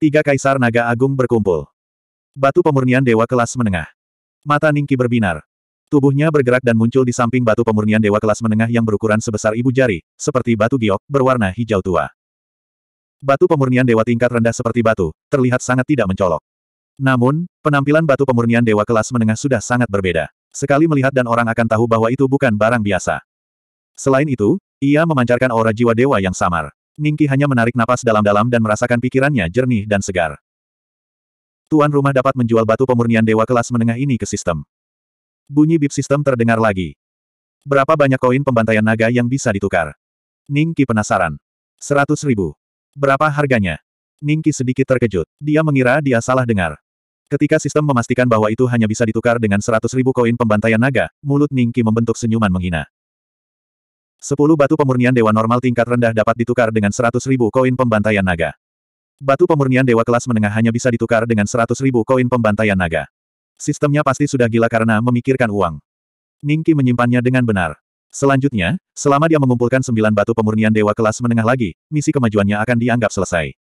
Tiga kaisar naga agung berkumpul. Batu pemurnian dewa kelas menengah. Mata Ningki berbinar. Tubuhnya bergerak dan muncul di samping batu pemurnian dewa kelas menengah yang berukuran sebesar ibu jari, seperti batu giok, berwarna hijau tua. Batu pemurnian dewa tingkat rendah seperti batu, terlihat sangat tidak mencolok. Namun, penampilan batu pemurnian dewa kelas menengah sudah sangat berbeda. Sekali melihat dan orang akan tahu bahwa itu bukan barang biasa. Selain itu, ia memancarkan aura jiwa dewa yang samar. Ningki hanya menarik napas dalam-dalam dan merasakan pikirannya jernih dan segar. Tuan rumah dapat menjual batu pemurnian dewa kelas menengah ini ke sistem. Bunyi bip sistem terdengar lagi. Berapa banyak koin pembantaian naga yang bisa ditukar? Ningki penasaran. Seratus ribu. Berapa harganya? Ningki sedikit terkejut. Dia mengira dia salah dengar. Ketika sistem memastikan bahwa itu hanya bisa ditukar dengan seratus ribu koin pembantaian naga, mulut Ningki membentuk senyuman menghina. Sepuluh batu pemurnian dewa normal tingkat rendah dapat ditukar dengan seratus ribu koin pembantaian naga. Batu pemurnian dewa kelas menengah hanya bisa ditukar dengan seratus ribu koin pembantaian naga. Sistemnya pasti sudah gila karena memikirkan uang. Ningki menyimpannya dengan benar. Selanjutnya, selama dia mengumpulkan sembilan batu pemurnian dewa kelas menengah lagi, misi kemajuannya akan dianggap selesai.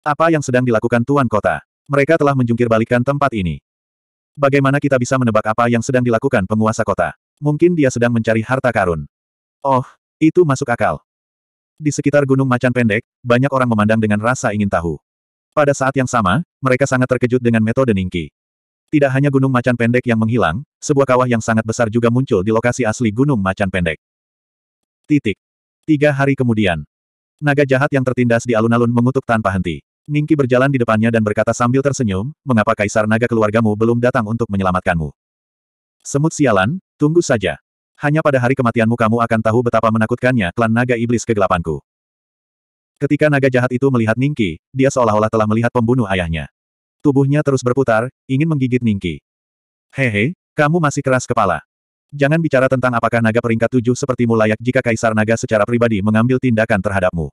Apa yang sedang dilakukan Tuan Kota? Mereka telah menjungkir balikan tempat ini. Bagaimana kita bisa menebak apa yang sedang dilakukan penguasa kota? Mungkin dia sedang mencari harta karun. Oh, itu masuk akal. Di sekitar Gunung Macan Pendek, banyak orang memandang dengan rasa ingin tahu. Pada saat yang sama, mereka sangat terkejut dengan metode Ningki. Tidak hanya Gunung Macan Pendek yang menghilang, sebuah kawah yang sangat besar juga muncul di lokasi asli Gunung Macan Pendek. Titik. Tiga hari kemudian. Naga jahat yang tertindas di alun-alun mengutuk tanpa henti. Ningki berjalan di depannya dan berkata sambil tersenyum, mengapa kaisar naga keluargamu belum datang untuk menyelamatkanmu? Semut sialan, tunggu saja. Hanya pada hari kematianmu kamu akan tahu betapa menakutkannya klan naga iblis kegelapanku. Ketika naga jahat itu melihat Ningki, dia seolah-olah telah melihat pembunuh ayahnya. Tubuhnya terus berputar, ingin menggigit Ningki. Hehe, kamu masih keras kepala. Jangan bicara tentang apakah naga peringkat tujuh sepertimu layak jika kaisar naga secara pribadi mengambil tindakan terhadapmu.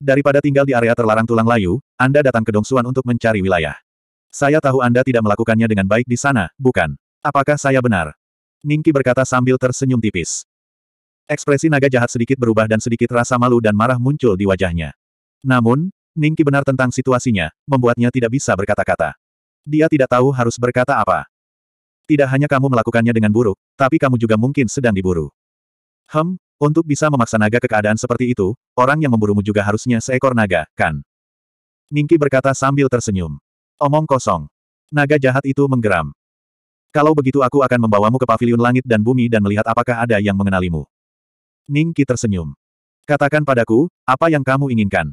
Daripada tinggal di area terlarang tulang layu, Anda datang ke Dongsuan untuk mencari wilayah. Saya tahu Anda tidak melakukannya dengan baik di sana, bukan? Apakah saya benar? Ningki berkata sambil tersenyum tipis. Ekspresi naga jahat sedikit berubah dan sedikit rasa malu dan marah muncul di wajahnya. Namun, Ningki benar tentang situasinya, membuatnya tidak bisa berkata-kata. Dia tidak tahu harus berkata apa. Tidak hanya kamu melakukannya dengan buruk, tapi kamu juga mungkin sedang diburu. Hem, untuk bisa memaksa naga ke keadaan seperti itu, orang yang memburumu juga harusnya seekor naga, kan? Ningki berkata sambil tersenyum. Omong kosong. Naga jahat itu menggeram. Kalau begitu aku akan membawamu ke paviliun langit dan bumi dan melihat apakah ada yang mengenalimu. Ningki tersenyum. Katakan padaku, apa yang kamu inginkan?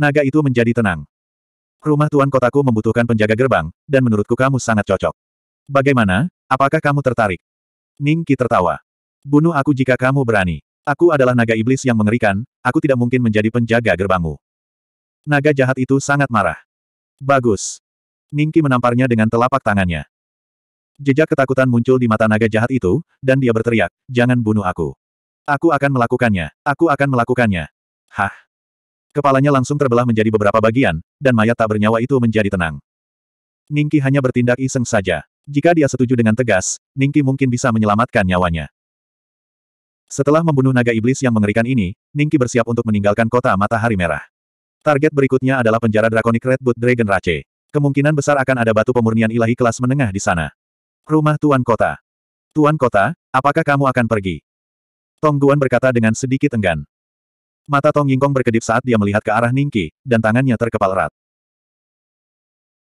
Naga itu menjadi tenang. Rumah tuan kotaku membutuhkan penjaga gerbang, dan menurutku kamu sangat cocok. Bagaimana, apakah kamu tertarik? Ningki tertawa. Bunuh aku jika kamu berani. Aku adalah naga iblis yang mengerikan, aku tidak mungkin menjadi penjaga gerbangmu. Naga jahat itu sangat marah. Bagus. Ningki menamparnya dengan telapak tangannya. Jejak ketakutan muncul di mata naga jahat itu, dan dia berteriak, jangan bunuh aku. Aku akan melakukannya, aku akan melakukannya. Hah. Kepalanya langsung terbelah menjadi beberapa bagian, dan mayat tak bernyawa itu menjadi tenang. Ningki hanya bertindak iseng saja. Jika dia setuju dengan tegas, Ningki mungkin bisa menyelamatkan nyawanya. Setelah membunuh naga iblis yang mengerikan ini, Ningki bersiap untuk meninggalkan kota matahari merah. Target berikutnya adalah penjara drakonik Redwood Dragon Rache. Kemungkinan besar akan ada batu pemurnian ilahi kelas menengah di sana. Rumah Tuan Kota. Tuan Kota, apakah kamu akan pergi? Tong Guan berkata dengan sedikit enggan. Mata Tong Yingkong berkedip saat dia melihat ke arah Ningki, dan tangannya terkepal erat.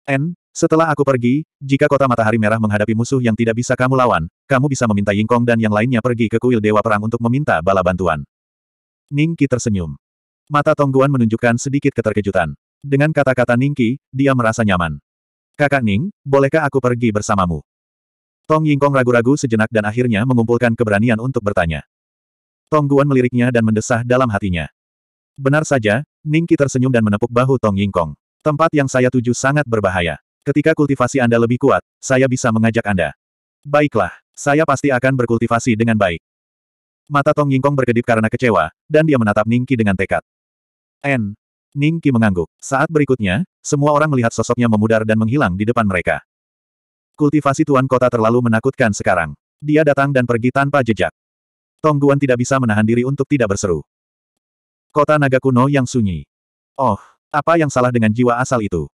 N, setelah aku pergi, jika kota matahari merah menghadapi musuh yang tidak bisa kamu lawan, kamu bisa meminta Yingkong dan yang lainnya pergi ke kuil Dewa Perang untuk meminta bala bantuan. Ningki tersenyum. Mata Tongguan menunjukkan sedikit keterkejutan. Dengan kata-kata Ningki, dia merasa nyaman. Kakak Ning, bolehkah aku pergi bersamamu? Tong Yingkong ragu-ragu sejenak dan akhirnya mengumpulkan keberanian untuk bertanya. Tong Guan meliriknya dan mendesah dalam hatinya. Benar saja, Ning Qi tersenyum dan menepuk bahu Tong Yingkong. Tempat yang saya tuju sangat berbahaya. Ketika kultivasi Anda lebih kuat, saya bisa mengajak Anda. Baiklah, saya pasti akan berkultivasi dengan baik. Mata Tong Yingkong berkedip karena kecewa, dan dia menatap Ning Qi dengan tekad. N. Qi mengangguk. Saat berikutnya, semua orang melihat sosoknya memudar dan menghilang di depan mereka. Kultivasi tuan kota terlalu menakutkan sekarang. Dia datang dan pergi tanpa jejak. Tongguan tidak bisa menahan diri untuk tidak berseru. Kota naga kuno yang sunyi. Oh, apa yang salah dengan jiwa asal itu?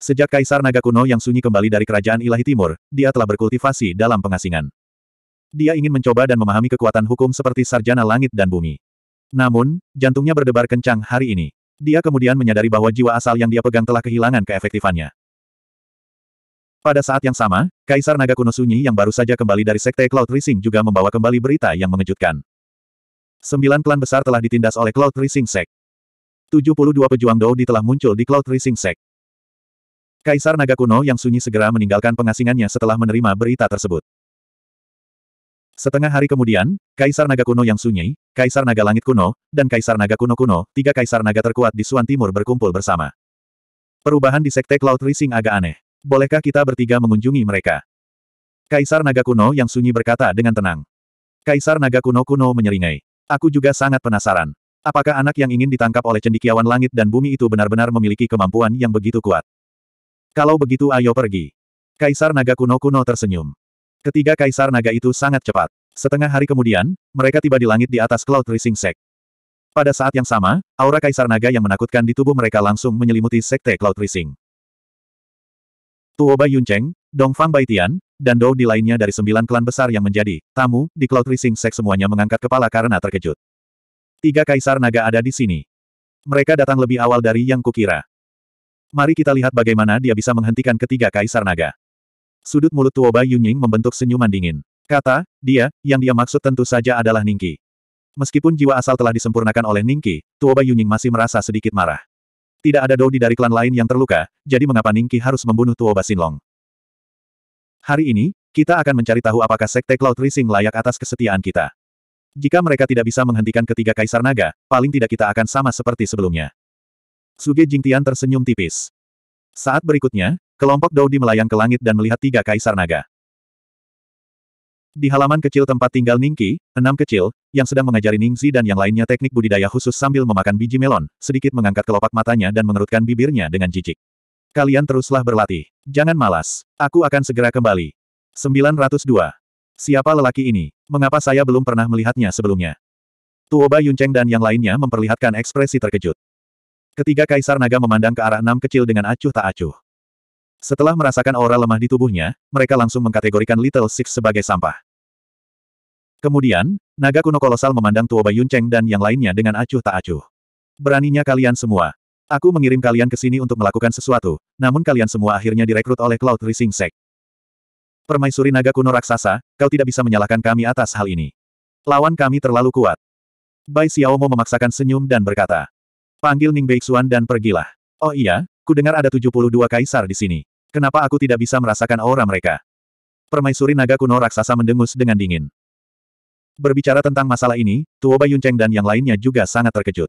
Sejak Kaisar Naga Kuno yang sunyi kembali dari Kerajaan Ilahi Timur, dia telah berkultivasi dalam pengasingan. Dia ingin mencoba dan memahami kekuatan hukum seperti sarjana langit dan bumi. Namun, jantungnya berdebar kencang hari ini. Dia kemudian menyadari bahwa jiwa asal yang dia pegang telah kehilangan keefektifannya. Pada saat yang sama, Kaisar Naga kuno Sunyi yang baru saja kembali dari Sekte Cloud Rising juga membawa kembali berita yang mengejutkan. Sembilan klan besar telah ditindas oleh Cloud Rising Sek. 72 pejuang Doudi telah muncul di Cloud Rising Sek. Kaisar Naga kuno yang sunyi segera meninggalkan pengasingannya setelah menerima berita tersebut. Setengah hari kemudian, Kaisar Naga kuno yang sunyi, Kaisar Naga Langit kuno, dan Kaisar Naga kuno kuno, tiga Kaisar Naga terkuat di Suan Timur berkumpul bersama. Perubahan di Sekte Cloud Rising agak aneh. Bolehkah kita bertiga mengunjungi mereka? Kaisar Naga Kuno yang sunyi berkata dengan tenang. Kaisar Naga Kuno Kuno menyeringai. Aku juga sangat penasaran. Apakah anak yang ingin ditangkap oleh cendikiawan langit dan bumi itu benar-benar memiliki kemampuan yang begitu kuat? Kalau begitu ayo pergi. Kaisar Naga Kuno Kuno tersenyum. Ketiga Kaisar Naga itu sangat cepat. Setengah hari kemudian, mereka tiba di langit di atas Cloud Rising Sek. Pada saat yang sama, aura Kaisar Naga yang menakutkan di tubuh mereka langsung menyelimuti Sekte Cloud Rising. Tuoba Yuncheng, Dongfang Baitian, dan Dou di lainnya dari sembilan klan besar yang menjadi tamu di Cloud Rising Sek semuanya mengangkat kepala karena terkejut. Tiga kaisar naga ada di sini. Mereka datang lebih awal dari yang kukira. Mari kita lihat bagaimana dia bisa menghentikan ketiga kaisar naga. Sudut mulut Tuoba Yunying membentuk senyuman dingin. Kata, dia, yang dia maksud tentu saja adalah Ningki. Meskipun jiwa asal telah disempurnakan oleh Ningki, Tuoba Yunying masih merasa sedikit marah. Tidak ada Dodi dari klan lain yang terluka, jadi mengapa Ningki harus membunuh Tuoba Xinlong? Hari ini, kita akan mencari tahu apakah Sekte Cloud Rising layak atas kesetiaan kita. Jika mereka tidak bisa menghentikan ketiga Kaisar Naga, paling tidak kita akan sama seperti sebelumnya. Suge Jingtian tersenyum tipis. Saat berikutnya, kelompok Dodi melayang ke langit dan melihat tiga Kaisar Naga. Di halaman kecil tempat tinggal Ningqi, enam kecil, yang sedang mengajari Ningzi dan yang lainnya teknik budidaya khusus sambil memakan biji melon, sedikit mengangkat kelopak matanya dan mengerutkan bibirnya dengan jijik. Kalian teruslah berlatih. Jangan malas. Aku akan segera kembali. 902. Siapa lelaki ini? Mengapa saya belum pernah melihatnya sebelumnya? Tuoba Yuncheng dan yang lainnya memperlihatkan ekspresi terkejut. Ketiga Kaisar Naga memandang ke arah enam kecil dengan acuh tak acuh. Setelah merasakan aura lemah di tubuhnya, mereka langsung mengkategorikan Little Six sebagai sampah. Kemudian, naga kuno kolosal memandang Tuoba Yuncheng dan yang lainnya dengan acuh tak acuh. Beraninya kalian semua. Aku mengirim kalian ke sini untuk melakukan sesuatu, namun kalian semua akhirnya direkrut oleh Cloud Rising Sect. Permaisuri naga kuno raksasa, kau tidak bisa menyalahkan kami atas hal ini. Lawan kami terlalu kuat. Bai Xiaomo memaksakan senyum dan berkata, Panggil Ning Beixuan dan pergilah. Oh iya, ku dengar ada 72 kaisar di sini. Kenapa aku tidak bisa merasakan aura mereka? Permaisuri naga kuno raksasa mendengus dengan dingin. Berbicara tentang masalah ini, Tuoba Yunceng dan yang lainnya juga sangat terkejut.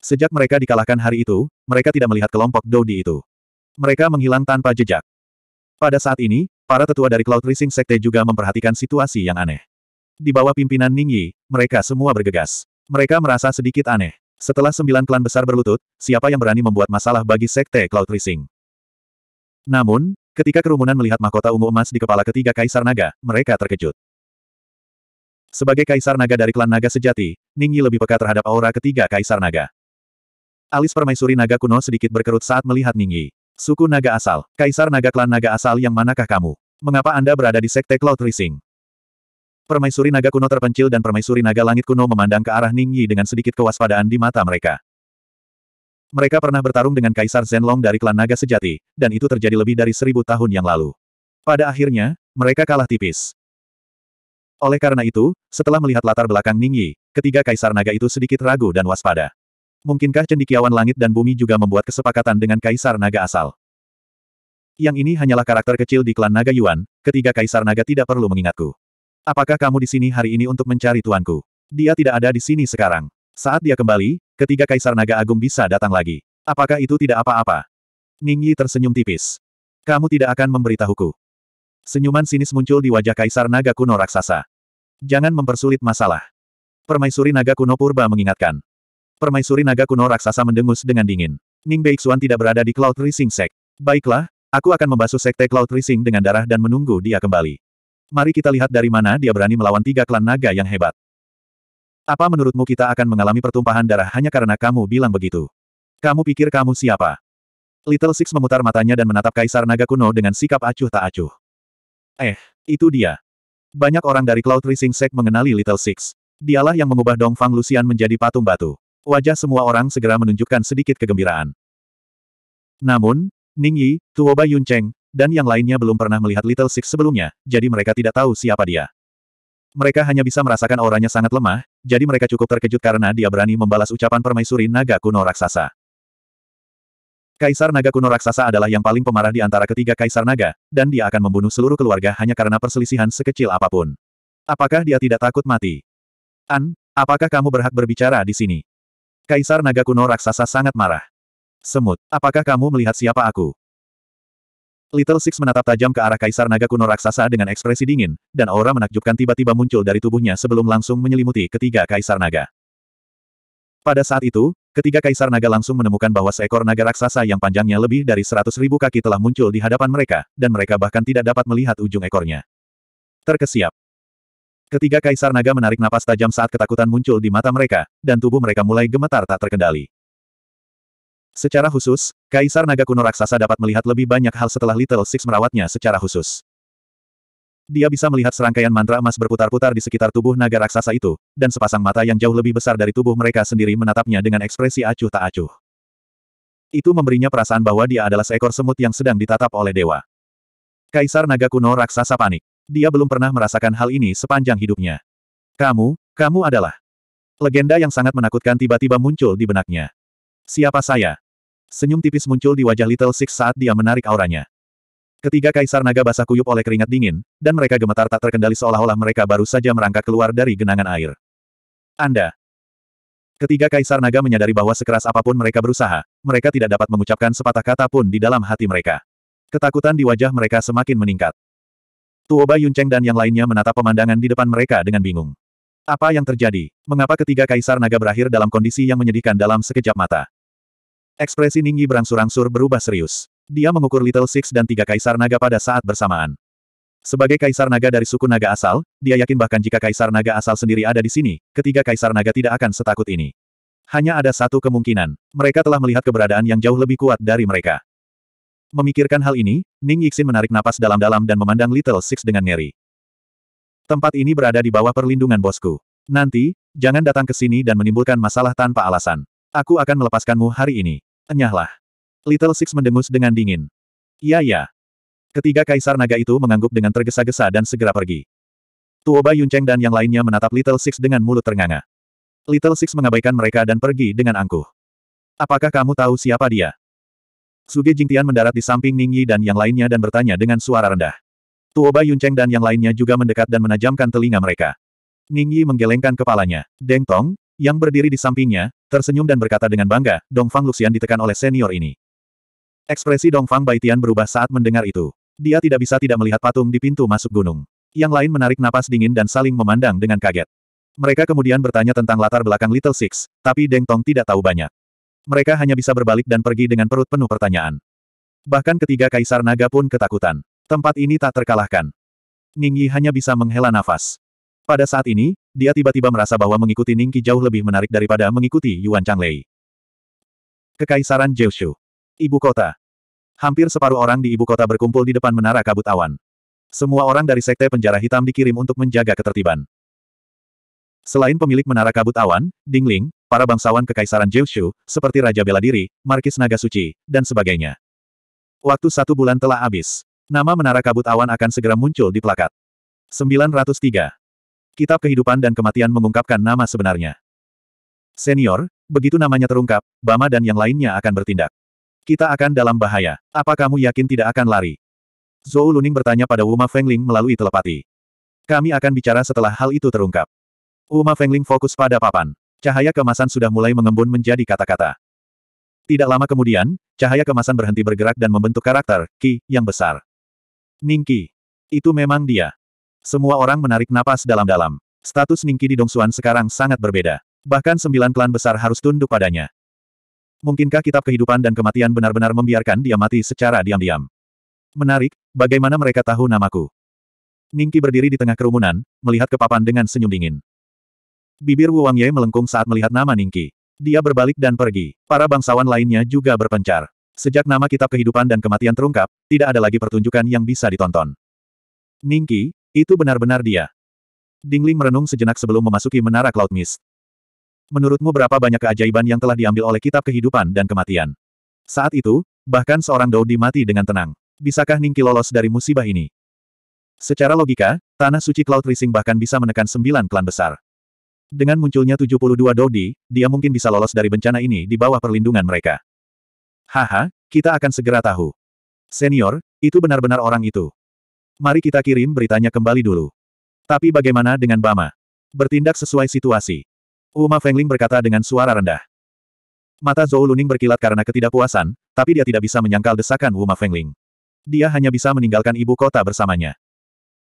Sejak mereka dikalahkan hari itu, mereka tidak melihat kelompok Dodi itu. Mereka menghilang tanpa jejak. Pada saat ini, para tetua dari Cloud Rising Sekte juga memperhatikan situasi yang aneh. Di bawah pimpinan Ning Yi, mereka semua bergegas. Mereka merasa sedikit aneh. Setelah sembilan klan besar berlutut, siapa yang berani membuat masalah bagi Sekte Cloud Rising? Namun, ketika kerumunan melihat mahkota ungu emas di kepala ketiga Kaisar Naga, mereka terkejut. Sebagai Kaisar Naga dari klan Naga sejati, Ning lebih peka terhadap aura ketiga Kaisar Naga. Alis permaisuri Naga kuno sedikit berkerut saat melihat Ning Suku Naga asal, Kaisar Naga klan Naga asal yang manakah kamu? Mengapa Anda berada di Sekte Cloud Rising? Permaisuri Naga kuno terpencil dan Permaisuri Naga langit kuno memandang ke arah Ning dengan sedikit kewaspadaan di mata mereka. Mereka pernah bertarung dengan Kaisar Zenlong dari klan naga sejati, dan itu terjadi lebih dari seribu tahun yang lalu. Pada akhirnya, mereka kalah tipis. Oleh karena itu, setelah melihat latar belakang Ningyi, ketiga Kaisar Naga itu sedikit ragu dan waspada. Mungkinkah cendikiawan langit dan bumi juga membuat kesepakatan dengan Kaisar Naga asal? Yang ini hanyalah karakter kecil di klan Naga Yuan, ketiga Kaisar Naga tidak perlu mengingatku. Apakah kamu di sini hari ini untuk mencari tuanku? Dia tidak ada di sini sekarang. Saat dia kembali, Ketiga Kaisar Naga Agung bisa datang lagi. Apakah itu tidak apa-apa? Ning Yi tersenyum tipis. Kamu tidak akan memberitahuku. Senyuman sinis muncul di wajah Kaisar Naga Kuno Raksasa. Jangan mempersulit masalah. Permaisuri Naga Kuno Purba mengingatkan. Permaisuri Naga Kuno Raksasa mendengus dengan dingin. Ning Beixuan tidak berada di Cloud Rising Sek. Baiklah, aku akan membasuh Sekte Cloud Rising dengan darah dan menunggu dia kembali. Mari kita lihat dari mana dia berani melawan tiga klan naga yang hebat. Apa menurutmu kita akan mengalami pertumpahan darah hanya karena kamu bilang begitu? Kamu pikir kamu siapa? Little Six memutar matanya dan menatap Kaisar Naga kuno dengan sikap acuh tak acuh. Eh, itu dia. Banyak orang dari Cloud Rising Sect mengenali Little Six. Dialah yang mengubah Dongfang Lucian menjadi patung batu. Wajah semua orang segera menunjukkan sedikit kegembiraan. Namun, Ning Yi, Tuoba Yuncheng, dan yang lainnya belum pernah melihat Little Six sebelumnya, jadi mereka tidak tahu siapa dia. Mereka hanya bisa merasakan auranya sangat lemah, jadi mereka cukup terkejut karena dia berani membalas ucapan permaisuri naga kuno raksasa. Kaisar naga kuno raksasa adalah yang paling pemarah di antara ketiga kaisar naga, dan dia akan membunuh seluruh keluarga hanya karena perselisihan sekecil apapun. Apakah dia tidak takut mati? An, apakah kamu berhak berbicara di sini? Kaisar naga kuno raksasa sangat marah. Semut, apakah kamu melihat siapa aku? Little Six menatap tajam ke arah Kaisar Naga kuno raksasa dengan ekspresi dingin, dan aura menakjubkan tiba-tiba muncul dari tubuhnya sebelum langsung menyelimuti ketiga Kaisar Naga. Pada saat itu, ketiga Kaisar Naga langsung menemukan bahwa seekor naga raksasa yang panjangnya lebih dari seratus ribu kaki telah muncul di hadapan mereka, dan mereka bahkan tidak dapat melihat ujung ekornya. Terkesiap. Ketiga Kaisar Naga menarik napas tajam saat ketakutan muncul di mata mereka, dan tubuh mereka mulai gemetar tak terkendali. Secara khusus, Kaisar Naga kuno raksasa dapat melihat lebih banyak hal setelah Little Six merawatnya secara khusus. Dia bisa melihat serangkaian mantra emas berputar-putar di sekitar tubuh naga raksasa itu, dan sepasang mata yang jauh lebih besar dari tubuh mereka sendiri menatapnya dengan ekspresi acuh tak acuh. Itu memberinya perasaan bahwa dia adalah seekor semut yang sedang ditatap oleh dewa. Kaisar Naga kuno raksasa panik. Dia belum pernah merasakan hal ini sepanjang hidupnya. Kamu, kamu adalah legenda yang sangat menakutkan tiba-tiba muncul di benaknya. Siapa saya? Senyum tipis muncul di wajah Little Six saat dia menarik auranya. Ketiga kaisar naga basah kuyup oleh keringat dingin, dan mereka gemetar tak terkendali seolah-olah mereka baru saja merangkak keluar dari genangan air. Anda. Ketiga kaisar naga menyadari bahwa sekeras apapun mereka berusaha, mereka tidak dapat mengucapkan sepatah kata pun di dalam hati mereka. Ketakutan di wajah mereka semakin meningkat. Tuoba Yuncheng dan yang lainnya menatap pemandangan di depan mereka dengan bingung. Apa yang terjadi? Mengapa ketiga kaisar naga berakhir dalam kondisi yang menyedihkan dalam sekejap mata? Ekspresi Ningyi berangsur-angsur berubah serius. Dia mengukur Little Six dan tiga kaisar naga pada saat bersamaan. Sebagai kaisar naga dari suku naga asal, dia yakin bahkan jika kaisar naga asal sendiri ada di sini, ketiga kaisar naga tidak akan setakut ini. Hanya ada satu kemungkinan, mereka telah melihat keberadaan yang jauh lebih kuat dari mereka. Memikirkan hal ini, Ning Yixin menarik napas dalam-dalam dan memandang Little Six dengan ngeri. Tempat ini berada di bawah perlindungan bosku. Nanti, jangan datang ke sini dan menimbulkan masalah tanpa alasan. Aku akan melepaskanmu hari ini. Enyahlah. Little Six mendengus dengan dingin. Iya ya. Ketiga kaisar naga itu mengangguk dengan tergesa-gesa dan segera pergi. Tuoba Yunceng dan yang lainnya menatap Little Six dengan mulut ternganga. Little Six mengabaikan mereka dan pergi dengan angkuh. Apakah kamu tahu siapa dia? Suge Jingtian mendarat di samping Ning Yi dan yang lainnya dan bertanya dengan suara rendah. Tuoba Yunceng dan yang lainnya juga mendekat dan menajamkan telinga mereka. Ning Yi menggelengkan kepalanya. Deng Tong, yang berdiri di sampingnya, tersenyum dan berkata dengan bangga, Dongfang Luxian ditekan oleh senior ini. Ekspresi Dongfang Baitian berubah saat mendengar itu. Dia tidak bisa tidak melihat patung di pintu masuk gunung. Yang lain menarik napas dingin dan saling memandang dengan kaget. Mereka kemudian bertanya tentang latar belakang Little Six, tapi Deng Tong tidak tahu banyak. Mereka hanya bisa berbalik dan pergi dengan perut penuh pertanyaan. Bahkan ketiga kaisar naga pun ketakutan. Tempat ini tak terkalahkan. Ning Yi hanya bisa menghela nafas. Pada saat ini, dia tiba-tiba merasa bahwa mengikuti Ningki jauh lebih menarik daripada mengikuti Yuan Changlei. Kekaisaran Shu, Ibu kota. Hampir separuh orang di ibu kota berkumpul di depan menara kabut awan. Semua orang dari sekte penjara hitam dikirim untuk menjaga ketertiban. Selain pemilik menara kabut awan, Ding Ling, para bangsawan kekaisaran Shu seperti Raja Bela Diri, Markis Naga Suci, dan sebagainya. Waktu satu bulan telah habis. Nama menara kabut awan akan segera muncul di plakat. 903. Kitab Kehidupan dan Kematian mengungkapkan nama sebenarnya. Senior, begitu namanya terungkap, Bama dan yang lainnya akan bertindak. Kita akan dalam bahaya. Apa kamu yakin tidak akan lari? Zhou Luning bertanya pada Wuma Fengling melalui telepati. Kami akan bicara setelah hal itu terungkap. Wuma Fengling fokus pada papan. Cahaya kemasan sudah mulai mengembun menjadi kata-kata. Tidak lama kemudian, cahaya kemasan berhenti bergerak dan membentuk karakter, Ki, yang besar. Ningki. Itu memang dia. Semua orang menarik napas dalam-dalam. Status Ningki di Dongsuan sekarang sangat berbeda. Bahkan sembilan klan besar harus tunduk padanya. Mungkinkah kitab kehidupan dan kematian benar-benar membiarkan dia mati secara diam-diam? Menarik, bagaimana mereka tahu namaku? Ningki berdiri di tengah kerumunan, melihat ke papan dengan senyum dingin. Bibir Wu Wangye melengkung saat melihat nama Ningki. Dia berbalik dan pergi. Para bangsawan lainnya juga berpencar. Sejak nama kitab kehidupan dan kematian terungkap, tidak ada lagi pertunjukan yang bisa ditonton. Ningki, itu benar-benar dia. Dingling merenung sejenak sebelum memasuki menara Cloud Mist. Menurutmu berapa banyak keajaiban yang telah diambil oleh kitab kehidupan dan kematian? Saat itu, bahkan seorang Daudi mati dengan tenang. Bisakah Ningki lolos dari musibah ini? Secara logika, Tanah Suci Cloud Rising bahkan bisa menekan sembilan klan besar. Dengan munculnya 72 Dodi, dia mungkin bisa lolos dari bencana ini di bawah perlindungan mereka. Haha, kita akan segera tahu. Senior, itu benar-benar orang itu. Mari kita kirim beritanya kembali dulu. Tapi bagaimana dengan Bama? Bertindak sesuai situasi. Uma Fengling berkata dengan suara rendah. Mata Zhou Luning berkilat karena ketidakpuasan, tapi dia tidak bisa menyangkal desakan Uma Fengling. Dia hanya bisa meninggalkan ibu kota bersamanya.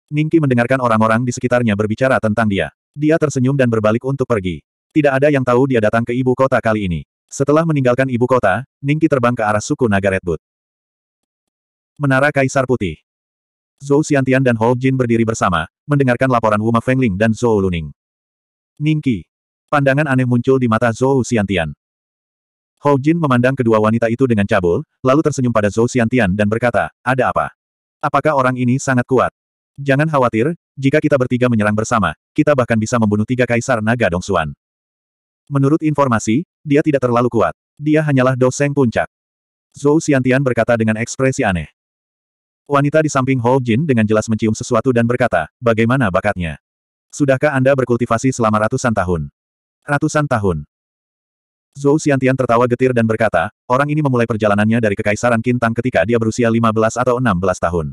Ningki mendengarkan orang-orang di sekitarnya berbicara tentang dia. Dia tersenyum dan berbalik untuk pergi. Tidak ada yang tahu dia datang ke ibu kota kali ini. Setelah meninggalkan ibu kota, Ningki terbang ke arah suku Naga Redwood. Menara Kaisar Putih Zhou Xiantian dan Hou Jin berdiri bersama, mendengarkan laporan Wuma Fengling dan Zhou Luning. Ningki. Pandangan aneh muncul di mata Zhou Xiantian. Hou Jin memandang kedua wanita itu dengan cabul, lalu tersenyum pada Zhou Xiantian dan berkata, ada apa? Apakah orang ini sangat kuat? Jangan khawatir, jika kita bertiga menyerang bersama, kita bahkan bisa membunuh tiga kaisar naga Dong Xuan. Menurut informasi, dia tidak terlalu kuat. Dia hanyalah doseng puncak. Zhou Xiantian berkata dengan ekspresi aneh. Wanita di samping Hou Jin dengan jelas mencium sesuatu dan berkata, bagaimana bakatnya? Sudahkah Anda berkultivasi selama ratusan tahun? Ratusan tahun. Zhou Xiantian tertawa getir dan berkata, orang ini memulai perjalanannya dari Kekaisaran Kintang ketika dia berusia 15 atau 16 tahun.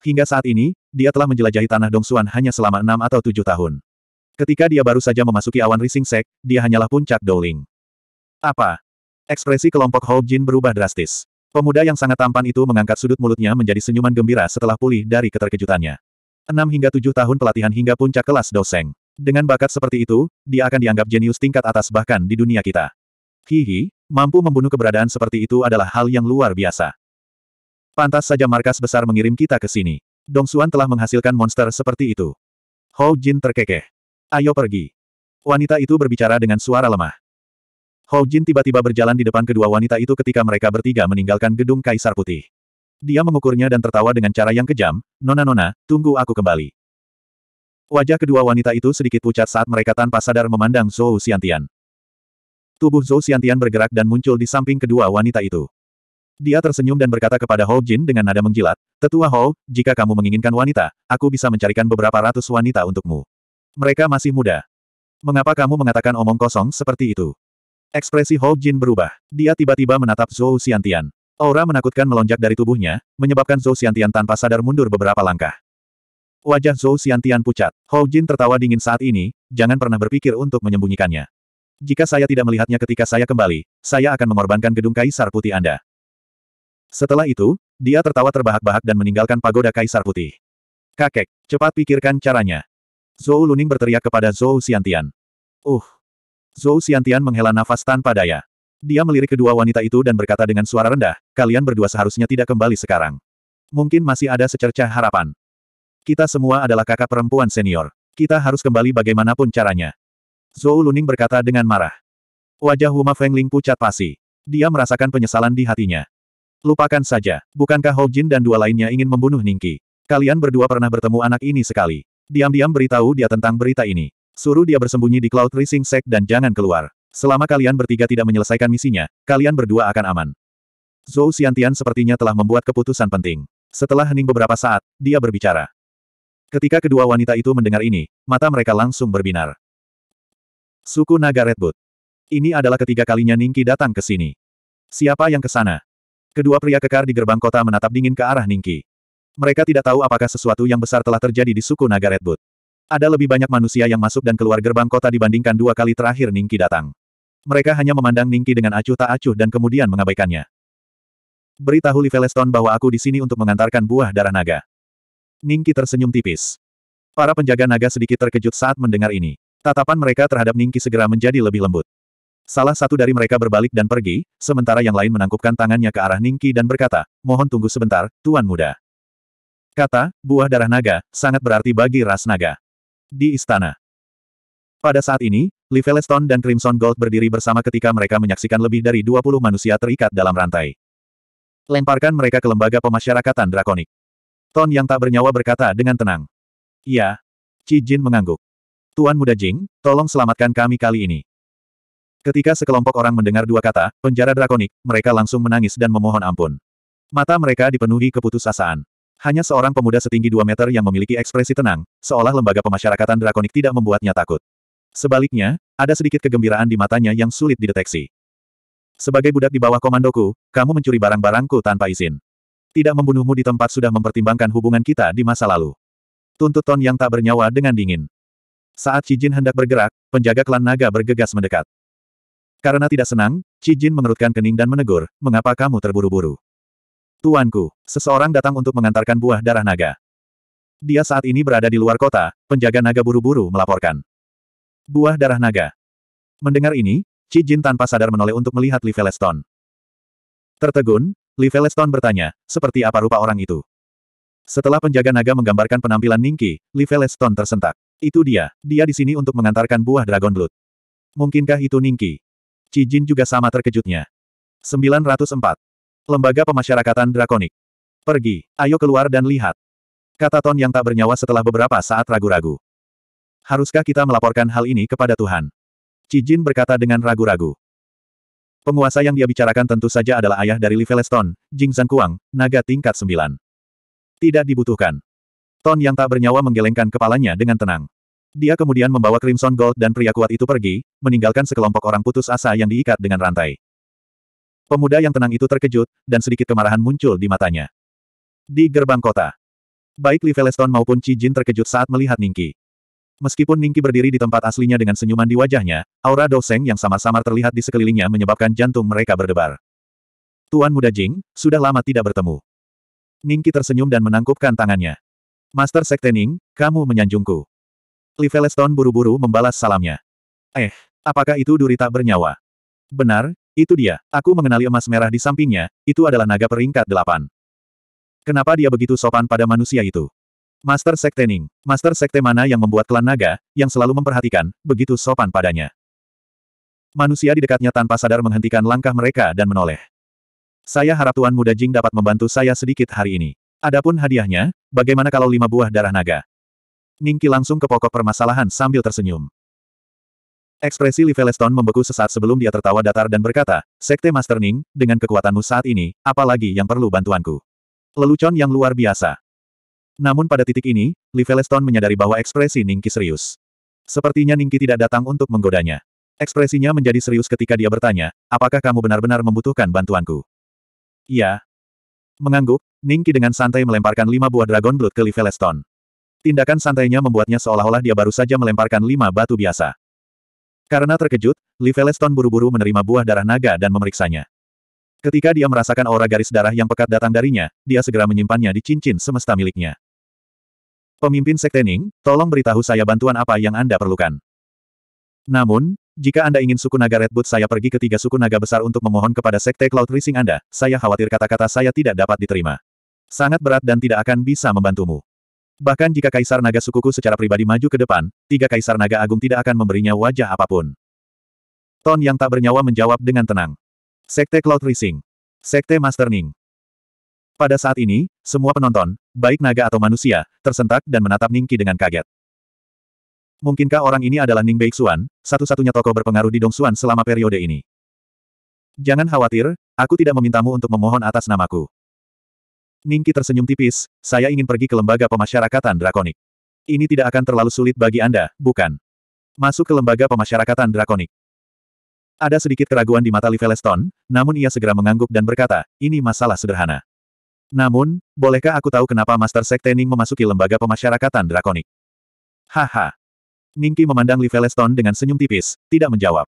Hingga saat ini, dia telah menjelajahi tanah Dongsuan hanya selama 6 atau 7 tahun. Ketika dia baru saja memasuki awan Rising Sek, dia hanyalah puncak Douling. Apa? Ekspresi kelompok Hou Jin berubah drastis. Pemuda yang sangat tampan itu mengangkat sudut mulutnya menjadi senyuman gembira setelah pulih dari keterkejutannya. Enam hingga tujuh tahun pelatihan hingga puncak kelas doseng. Dengan bakat seperti itu, dia akan dianggap jenius tingkat atas bahkan di dunia kita. Hihi, mampu membunuh keberadaan seperti itu adalah hal yang luar biasa. Pantas saja markas besar mengirim kita ke sini. Dong Xuan telah menghasilkan monster seperti itu. Hou Jin terkekeh. Ayo pergi. Wanita itu berbicara dengan suara lemah. Hou Jin tiba-tiba berjalan di depan kedua wanita itu ketika mereka bertiga meninggalkan gedung Kaisar Putih. Dia mengukurnya dan tertawa dengan cara yang kejam, Nona-nona, tunggu aku kembali. Wajah kedua wanita itu sedikit pucat saat mereka tanpa sadar memandang Zhou Xiantian. Tubuh Zhou Xiantian bergerak dan muncul di samping kedua wanita itu. Dia tersenyum dan berkata kepada Hou Jin dengan nada menjilat, Tetua Hou, jika kamu menginginkan wanita, aku bisa mencarikan beberapa ratus wanita untukmu. Mereka masih muda. Mengapa kamu mengatakan omong kosong seperti itu? Ekspresi Hou Jin berubah. Dia tiba-tiba menatap Zhou Xiantian. Aura menakutkan melonjak dari tubuhnya, menyebabkan Zhou Xiantian tanpa sadar mundur beberapa langkah. Wajah Zhou Xiantian pucat. Hou Jin tertawa dingin saat ini, jangan pernah berpikir untuk menyembunyikannya. Jika saya tidak melihatnya ketika saya kembali, saya akan mengorbankan gedung Kaisar Putih Anda. Setelah itu, dia tertawa terbahak-bahak dan meninggalkan pagoda Kaisar Putih. Kakek, cepat pikirkan caranya. Zhou Luning berteriak kepada Zhou Xiantian. Uh, Zhou Xiantian menghela nafas tanpa daya. Dia melirik kedua wanita itu dan berkata dengan suara rendah, kalian berdua seharusnya tidak kembali sekarang. Mungkin masih ada secercah harapan. Kita semua adalah kakak perempuan senior. Kita harus kembali bagaimanapun caranya. Zhou Luning berkata dengan marah. Wajah Huma Fengling pucat pasi. Dia merasakan penyesalan di hatinya. Lupakan saja, bukankah Hou Jin dan dua lainnya ingin membunuh Ningki? Kalian berdua pernah bertemu anak ini sekali. Diam-diam beritahu dia tentang berita ini. Suruh dia bersembunyi di Cloud Rising Sect dan jangan keluar. Selama kalian bertiga tidak menyelesaikan misinya, kalian berdua akan aman. Zhou Xiantian sepertinya telah membuat keputusan penting. Setelah hening beberapa saat, dia berbicara. Ketika kedua wanita itu mendengar ini, mata mereka langsung berbinar. Suku Naga Redwood. Ini adalah ketiga kalinya Ningki datang ke sini. Siapa yang ke sana? Kedua pria kekar di gerbang kota menatap dingin ke arah Ningki. Mereka tidak tahu apakah sesuatu yang besar telah terjadi di suku Naga Redwood. Ada lebih banyak manusia yang masuk dan keluar gerbang kota dibandingkan dua kali terakhir Ningki datang. Mereka hanya memandang Ningki dengan acuh tak acuh dan kemudian mengabaikannya. Beritahu Liveleston bahwa aku di sini untuk mengantarkan buah darah naga. Ningki tersenyum tipis. Para penjaga naga sedikit terkejut saat mendengar ini. Tatapan mereka terhadap Ningki segera menjadi lebih lembut. Salah satu dari mereka berbalik dan pergi, sementara yang lain menangkupkan tangannya ke arah Ningki dan berkata, mohon tunggu sebentar, Tuan Muda. Kata, buah darah naga, sangat berarti bagi ras naga. Di istana. Pada saat ini, Livelestone dan Crimson Gold berdiri bersama ketika mereka menyaksikan lebih dari 20 manusia terikat dalam rantai. Lemparkan mereka ke lembaga pemasyarakatan drakonik. Ton yang tak bernyawa berkata dengan tenang. Iya. Cijin mengangguk. Tuan muda Jing, tolong selamatkan kami kali ini. Ketika sekelompok orang mendengar dua kata, penjara drakonik, mereka langsung menangis dan memohon ampun. Mata mereka dipenuhi keputusasaan. Hanya seorang pemuda setinggi 2 meter yang memiliki ekspresi tenang, seolah lembaga pemasyarakatan drakonik tidak membuatnya takut. Sebaliknya, ada sedikit kegembiraan di matanya yang sulit dideteksi. Sebagai budak di bawah komandoku, kamu mencuri barang-barangku tanpa izin. Tidak membunuhmu di tempat sudah mempertimbangkan hubungan kita di masa lalu. Tuntut Ton yang tak bernyawa dengan dingin. Saat Cijin hendak bergerak, penjaga klan naga bergegas mendekat. Karena tidak senang, Cijin mengerutkan kening dan menegur, mengapa kamu terburu-buru? Tuanku, seseorang datang untuk mengantarkan buah darah naga. Dia saat ini berada di luar kota, penjaga naga buru-buru melaporkan. Buah darah naga. Mendengar ini, Ci Jin tanpa sadar menoleh untuk melihat Li Liveleston. Tertegun, Li Liveleston bertanya, seperti apa rupa orang itu? Setelah penjaga naga menggambarkan penampilan Ningki, Liveleston tersentak. Itu dia, dia di sini untuk mengantarkan buah Dragon Blood. Mungkinkah itu Ningki? Ci Jin juga sama terkejutnya. 904. Lembaga Pemasyarakatan Drakonik. Pergi, ayo keluar dan lihat. Kata Ton yang tak bernyawa setelah beberapa saat ragu-ragu. Haruskah kita melaporkan hal ini kepada Tuhan? Cijin berkata dengan ragu-ragu. Penguasa yang dia bicarakan tentu saja adalah ayah dari Liveleston, Jing Kuang, naga tingkat Sembilan. Tidak dibutuhkan. Ton yang tak bernyawa menggelengkan kepalanya dengan tenang. Dia kemudian membawa Crimson Gold dan pria kuat itu pergi, meninggalkan sekelompok orang putus asa yang diikat dengan rantai. Pemuda yang tenang itu terkejut, dan sedikit kemarahan muncul di matanya. Di gerbang kota. Baik Li Veleston maupun Chi Jin terkejut saat melihat Ningki. Meskipun Ningki berdiri di tempat aslinya dengan senyuman di wajahnya, aura doseng yang samar-samar terlihat di sekelilingnya menyebabkan jantung mereka berdebar. Tuan Muda Jing, sudah lama tidak bertemu. Ningki tersenyum dan menangkupkan tangannya. Master Sekte Ning, kamu menyanjungku. Li Veleston buru-buru membalas salamnya. Eh, apakah itu duri tak bernyawa? Benar, itu dia, aku mengenali emas merah di sampingnya, itu adalah naga peringkat delapan. Kenapa dia begitu sopan pada manusia itu? Master Sektening, Master Sekte mana yang membuat klan naga, yang selalu memperhatikan, begitu sopan padanya. Manusia di dekatnya tanpa sadar menghentikan langkah mereka dan menoleh. Saya harap Tuan Muda Jing dapat membantu saya sedikit hari ini. Adapun hadiahnya, bagaimana kalau lima buah darah naga? Ningki langsung ke pokok permasalahan sambil tersenyum. Ekspresi Liveleston membeku sesaat sebelum dia tertawa datar dan berkata, Sekte Master Ning, dengan kekuatanmu saat ini, apalagi yang perlu bantuanku. Lelucon yang luar biasa. Namun pada titik ini, Liveleston menyadari bahwa ekspresi Ningki serius. Sepertinya Ningki tidak datang untuk menggodanya. Ekspresinya menjadi serius ketika dia bertanya, apakah kamu benar-benar membutuhkan bantuanku? Iya. Mengangguk, Ningki dengan santai melemparkan lima buah Dragon Blood ke Liveleston. Tindakan santainya membuatnya seolah-olah dia baru saja melemparkan lima batu biasa. Karena terkejut, Feleston buru-buru menerima buah darah naga dan memeriksanya. Ketika dia merasakan aura garis darah yang pekat datang darinya, dia segera menyimpannya di cincin semesta miliknya. Pemimpin Sekte Ning, tolong beritahu saya bantuan apa yang Anda perlukan. Namun, jika Anda ingin suku naga Redwood saya pergi ke tiga suku naga besar untuk memohon kepada Sekte Cloud Rising Anda, saya khawatir kata-kata saya tidak dapat diterima. Sangat berat dan tidak akan bisa membantumu. Bahkan jika Kaisar Naga sukuku secara pribadi maju ke depan, tiga Kaisar Naga Agung tidak akan memberinya wajah apapun. Ton yang tak bernyawa menjawab dengan tenang. Sekte Cloud Rising. Sekte Master Ning. Pada saat ini, semua penonton, baik naga atau manusia, tersentak dan menatap Ningki dengan kaget. Mungkinkah orang ini adalah Ning Beixuan, satu-satunya tokoh berpengaruh di Dongsuan selama periode ini? Jangan khawatir, aku tidak memintamu untuk memohon atas namaku. Ningki tersenyum tipis, saya ingin pergi ke lembaga pemasyarakatan drakonik. Ini tidak akan terlalu sulit bagi Anda, bukan? Masuk ke lembaga pemasyarakatan drakonik. Ada sedikit keraguan di mata Liveleston, namun ia segera mengangguk dan berkata, ini masalah sederhana. Namun, bolehkah aku tahu kenapa Master Sektening memasuki lembaga pemasyarakatan drakonik? Haha. Ningki memandang Liveleston dengan senyum tipis, tidak menjawab.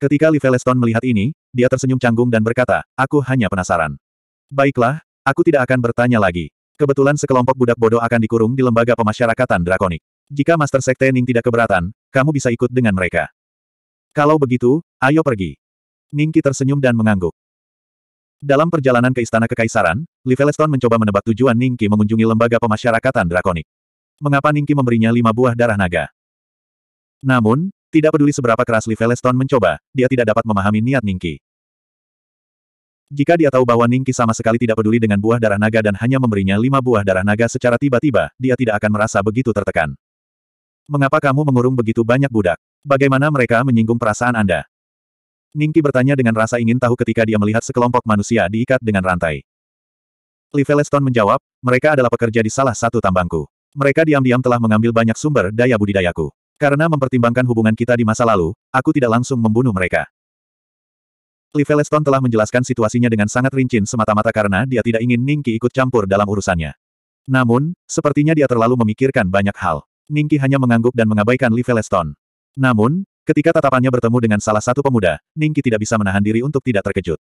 Ketika Liveleston melihat ini, dia tersenyum canggung dan berkata, aku hanya penasaran. Baiklah, Aku tidak akan bertanya lagi. Kebetulan sekelompok budak bodoh akan dikurung di lembaga pemasyarakatan drakonik. Jika Master Sekte Ning tidak keberatan, kamu bisa ikut dengan mereka. Kalau begitu, ayo pergi. Ningki tersenyum dan mengangguk. Dalam perjalanan ke Istana Kekaisaran, Livelestone mencoba menebak tujuan Ningki mengunjungi lembaga pemasyarakatan drakonik. Mengapa Ningki memberinya lima buah darah naga? Namun, tidak peduli seberapa keras Livelestone mencoba, dia tidak dapat memahami niat Ningki. Jika dia tahu bahwa Ningki sama sekali tidak peduli dengan buah darah naga dan hanya memberinya lima buah darah naga secara tiba-tiba, dia tidak akan merasa begitu tertekan. Mengapa kamu mengurung begitu banyak budak? Bagaimana mereka menyinggung perasaan Anda? Ningki bertanya dengan rasa ingin tahu ketika dia melihat sekelompok manusia diikat dengan rantai. Livelestone menjawab, mereka adalah pekerja di salah satu tambangku. Mereka diam-diam telah mengambil banyak sumber daya budidayaku. Karena mempertimbangkan hubungan kita di masa lalu, aku tidak langsung membunuh mereka. Liveleston telah menjelaskan situasinya dengan sangat rinci semata-mata karena dia tidak ingin Ningki ikut campur dalam urusannya. Namun, sepertinya dia terlalu memikirkan banyak hal. Ningki hanya mengangguk dan mengabaikan Liveleston. Namun, ketika tatapannya bertemu dengan salah satu pemuda, Ningki tidak bisa menahan diri untuk tidak terkejut.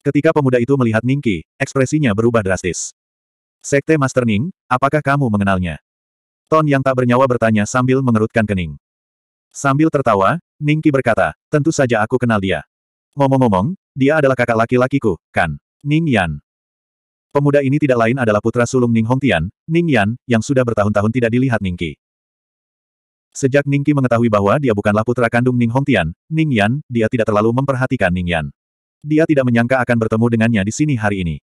Ketika pemuda itu melihat Ningki, ekspresinya berubah drastis. Sekte Master Ning, apakah kamu mengenalnya? Ton yang tak bernyawa bertanya sambil mengerutkan kening. Sambil tertawa, Ningki berkata, tentu saja aku kenal dia. Ngomong-ngomong, dia adalah kakak laki-lakiku, kan? Ning Yan. Pemuda ini tidak lain adalah putra sulung Ning Hongtian, Ning Yan, yang sudah bertahun-tahun tidak dilihat Ning Ningki. Sejak Ning Ningki mengetahui bahwa dia bukanlah putra kandung Ning Hongtian, Ning Yan, dia tidak terlalu memperhatikan Ning Yan. Dia tidak menyangka akan bertemu dengannya di sini hari ini.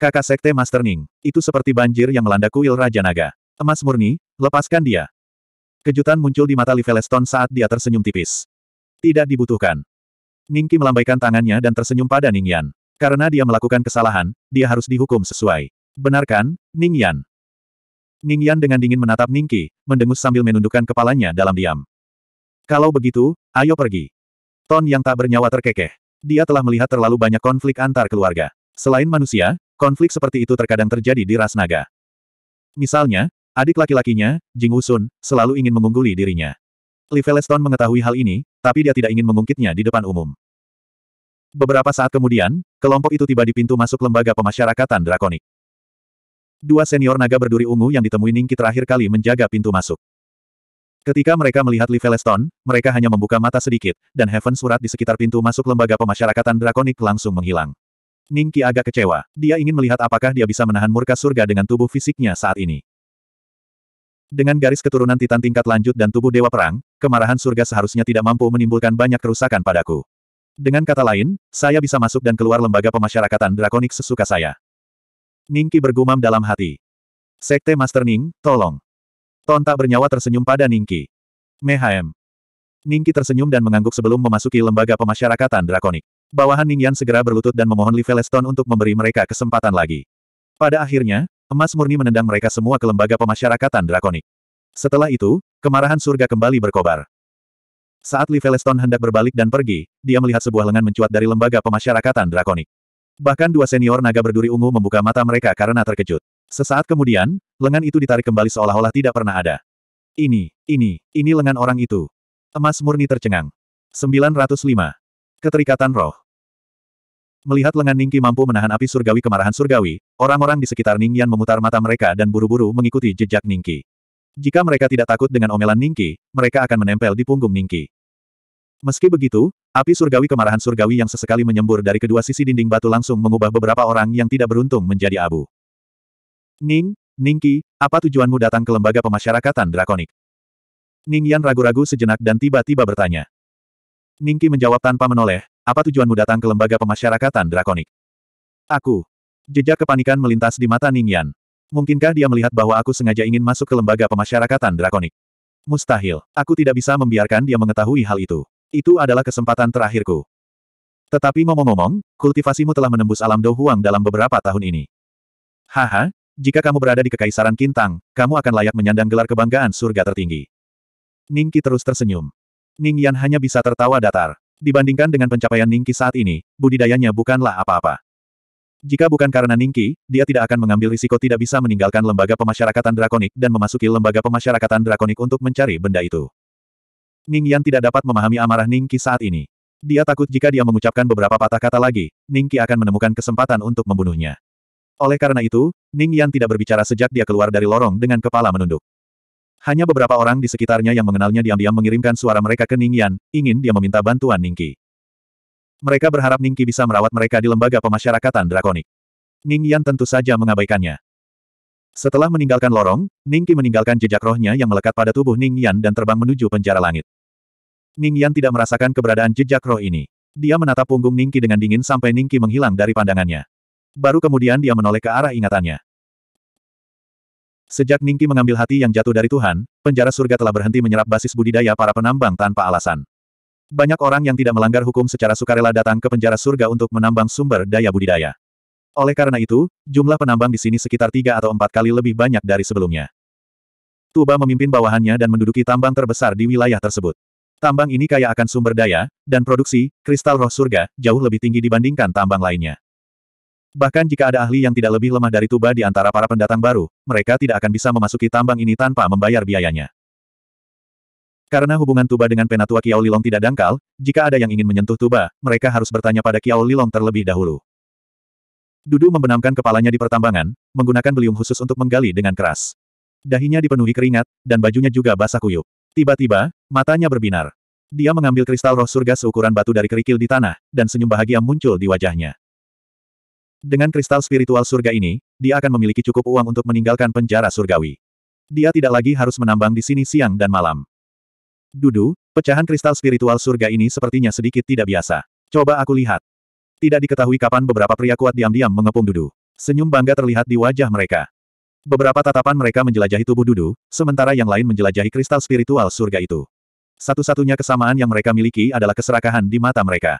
Kakak Sekte Master Ning, itu seperti banjir yang melanda kuil Raja Naga. Emas murni, lepaskan dia. Kejutan muncul di mata Livelestone saat dia tersenyum tipis. Tidak dibutuhkan. Ningki melambaikan tangannya dan tersenyum pada Ning Yan. Karena dia melakukan kesalahan, dia harus dihukum sesuai. Benar kan, Ning Yan dengan dingin menatap Ningki, mendengus sambil menundukkan kepalanya dalam diam. Kalau begitu, ayo pergi. Ton yang tak bernyawa terkekeh. Dia telah melihat terlalu banyak konflik antar keluarga. Selain manusia, konflik seperti itu terkadang terjadi di ras naga. Misalnya, adik laki-lakinya, Jing Usun, selalu ingin mengungguli dirinya. Feleston mengetahui hal ini, tapi dia tidak ingin mengungkitnya di depan umum. Beberapa saat kemudian, kelompok itu tiba di pintu masuk lembaga pemasyarakatan drakonik. Dua senior naga berduri ungu yang ditemui Ningki terakhir kali menjaga pintu masuk. Ketika mereka melihat Liveleston, mereka hanya membuka mata sedikit, dan Heaven surat di sekitar pintu masuk lembaga pemasyarakatan drakonik langsung menghilang. Ningki agak kecewa. Dia ingin melihat apakah dia bisa menahan murka surga dengan tubuh fisiknya saat ini. Dengan garis keturunan Titan tingkat lanjut dan tubuh Dewa Perang, kemarahan surga seharusnya tidak mampu menimbulkan banyak kerusakan padaku. Dengan kata lain, saya bisa masuk dan keluar lembaga pemasyarakatan drakonik sesuka saya. Ningki bergumam dalam hati. Sekte Master Ning, tolong. Ton tak bernyawa tersenyum pada Ningki. Mehaem. Ningki tersenyum dan mengangguk sebelum memasuki lembaga pemasyarakatan drakonik. Bawahan Ningyan segera berlutut dan memohon Li untuk memberi mereka kesempatan lagi. Pada akhirnya, emas murni menendang mereka semua ke lembaga pemasyarakatan drakonik. Setelah itu, kemarahan surga kembali berkobar. Saat Liveleston hendak berbalik dan pergi, dia melihat sebuah lengan mencuat dari lembaga pemasyarakatan drakonik. Bahkan dua senior naga berduri ungu membuka mata mereka karena terkejut. Sesaat kemudian, lengan itu ditarik kembali seolah-olah tidak pernah ada. Ini, ini, ini lengan orang itu. Emas murni tercengang. 905. Keterikatan roh. Melihat lengan Ningki mampu menahan api surgawi kemarahan surgawi, orang-orang di sekitar Ningyan memutar mata mereka dan buru-buru mengikuti jejak Ningki. Jika mereka tidak takut dengan omelan Ningki, mereka akan menempel di punggung Ningki. Meski begitu, api surgawi kemarahan surgawi yang sesekali menyembur dari kedua sisi dinding batu langsung mengubah beberapa orang yang tidak beruntung menjadi abu. Ning, Ningki, apa tujuanmu datang ke lembaga pemasyarakatan drakonik? Ningyan ragu-ragu sejenak dan tiba-tiba bertanya. Ningki menjawab tanpa menoleh, apa tujuanmu datang ke lembaga pemasyarakatan drakonik? Aku. Jejak kepanikan melintas di mata Ning Yan. Mungkinkah dia melihat bahwa aku sengaja ingin masuk ke lembaga pemasyarakatan drakonik? Mustahil. Aku tidak bisa membiarkan dia mengetahui hal itu. Itu adalah kesempatan terakhirku. Tetapi ngomong-ngomong, kultivasimu telah menembus alam Douhuang dalam beberapa tahun ini. Haha, jika kamu berada di Kekaisaran Kintang, kamu akan layak menyandang gelar kebanggaan surga tertinggi. Ningki terus tersenyum. Ning Yan hanya bisa tertawa datar. Dibandingkan dengan pencapaian Ningki saat ini, budidayanya bukanlah apa-apa. Jika bukan karena Ningki, dia tidak akan mengambil risiko tidak bisa meninggalkan lembaga pemasyarakatan drakonik dan memasuki lembaga pemasyarakatan drakonik untuk mencari benda itu. Ning Yan tidak dapat memahami amarah Ningki saat ini. Dia takut jika dia mengucapkan beberapa patah kata lagi, Ningki akan menemukan kesempatan untuk membunuhnya. Oleh karena itu, Ning Yan tidak berbicara sejak dia keluar dari lorong dengan kepala menunduk. Hanya beberapa orang di sekitarnya yang mengenalnya diam-diam mengirimkan suara mereka ke Ningyan, ingin dia meminta bantuan Ningqi. Mereka berharap Ningqi bisa merawat mereka di lembaga pemasyarakatan drakonik. Ningyan tentu saja mengabaikannya. Setelah meninggalkan lorong, Ningqi meninggalkan jejak rohnya yang melekat pada tubuh Ningyan dan terbang menuju penjara langit. Ningyan tidak merasakan keberadaan jejak roh ini. Dia menatap punggung Ningqi dengan dingin sampai Ningqi menghilang dari pandangannya. Baru kemudian dia menoleh ke arah ingatannya. Sejak Ningki mengambil hati yang jatuh dari Tuhan, penjara surga telah berhenti menyerap basis budidaya para penambang tanpa alasan. Banyak orang yang tidak melanggar hukum secara sukarela datang ke penjara surga untuk menambang sumber daya budidaya. Oleh karena itu, jumlah penambang di sini sekitar tiga atau empat kali lebih banyak dari sebelumnya. Tuba memimpin bawahannya dan menduduki tambang terbesar di wilayah tersebut. Tambang ini kaya akan sumber daya, dan produksi, kristal roh surga, jauh lebih tinggi dibandingkan tambang lainnya. Bahkan jika ada ahli yang tidak lebih lemah dari tuba di antara para pendatang baru, mereka tidak akan bisa memasuki tambang ini tanpa membayar biayanya. Karena hubungan tuba dengan penatua Kiao Lilong tidak dangkal, jika ada yang ingin menyentuh tuba, mereka harus bertanya pada Kiao Lilong terlebih dahulu. Dudu membenamkan kepalanya di pertambangan, menggunakan beliung khusus untuk menggali dengan keras. Dahinya dipenuhi keringat, dan bajunya juga basah kuyup. Tiba-tiba, matanya berbinar. Dia mengambil kristal roh surga seukuran batu dari kerikil di tanah, dan senyum bahagia muncul di wajahnya. Dengan kristal spiritual surga ini, dia akan memiliki cukup uang untuk meninggalkan penjara surgawi. Dia tidak lagi harus menambang di sini siang dan malam. Dudu, pecahan kristal spiritual surga ini sepertinya sedikit tidak biasa. Coba aku lihat. Tidak diketahui kapan beberapa pria kuat diam-diam mengepung Dudu. Senyum bangga terlihat di wajah mereka. Beberapa tatapan mereka menjelajahi tubuh Dudu, sementara yang lain menjelajahi kristal spiritual surga itu. Satu-satunya kesamaan yang mereka miliki adalah keserakahan di mata mereka.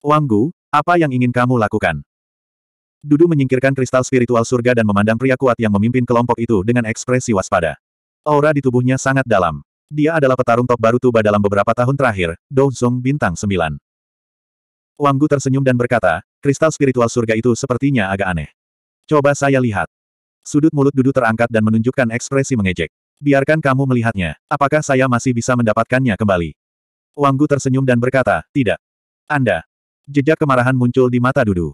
Wanggu, apa yang ingin kamu lakukan? Dudu menyingkirkan kristal spiritual surga dan memandang pria kuat yang memimpin kelompok itu dengan ekspresi waspada. Aura di tubuhnya sangat dalam. Dia adalah petarung top baru tuba dalam beberapa tahun terakhir, Dozong Bintang 9. Gu tersenyum dan berkata, kristal spiritual surga itu sepertinya agak aneh. Coba saya lihat. Sudut mulut Dudu terangkat dan menunjukkan ekspresi mengejek. Biarkan kamu melihatnya. Apakah saya masih bisa mendapatkannya kembali? Wang Gu tersenyum dan berkata, tidak. Anda. Jejak kemarahan muncul di mata Dudu.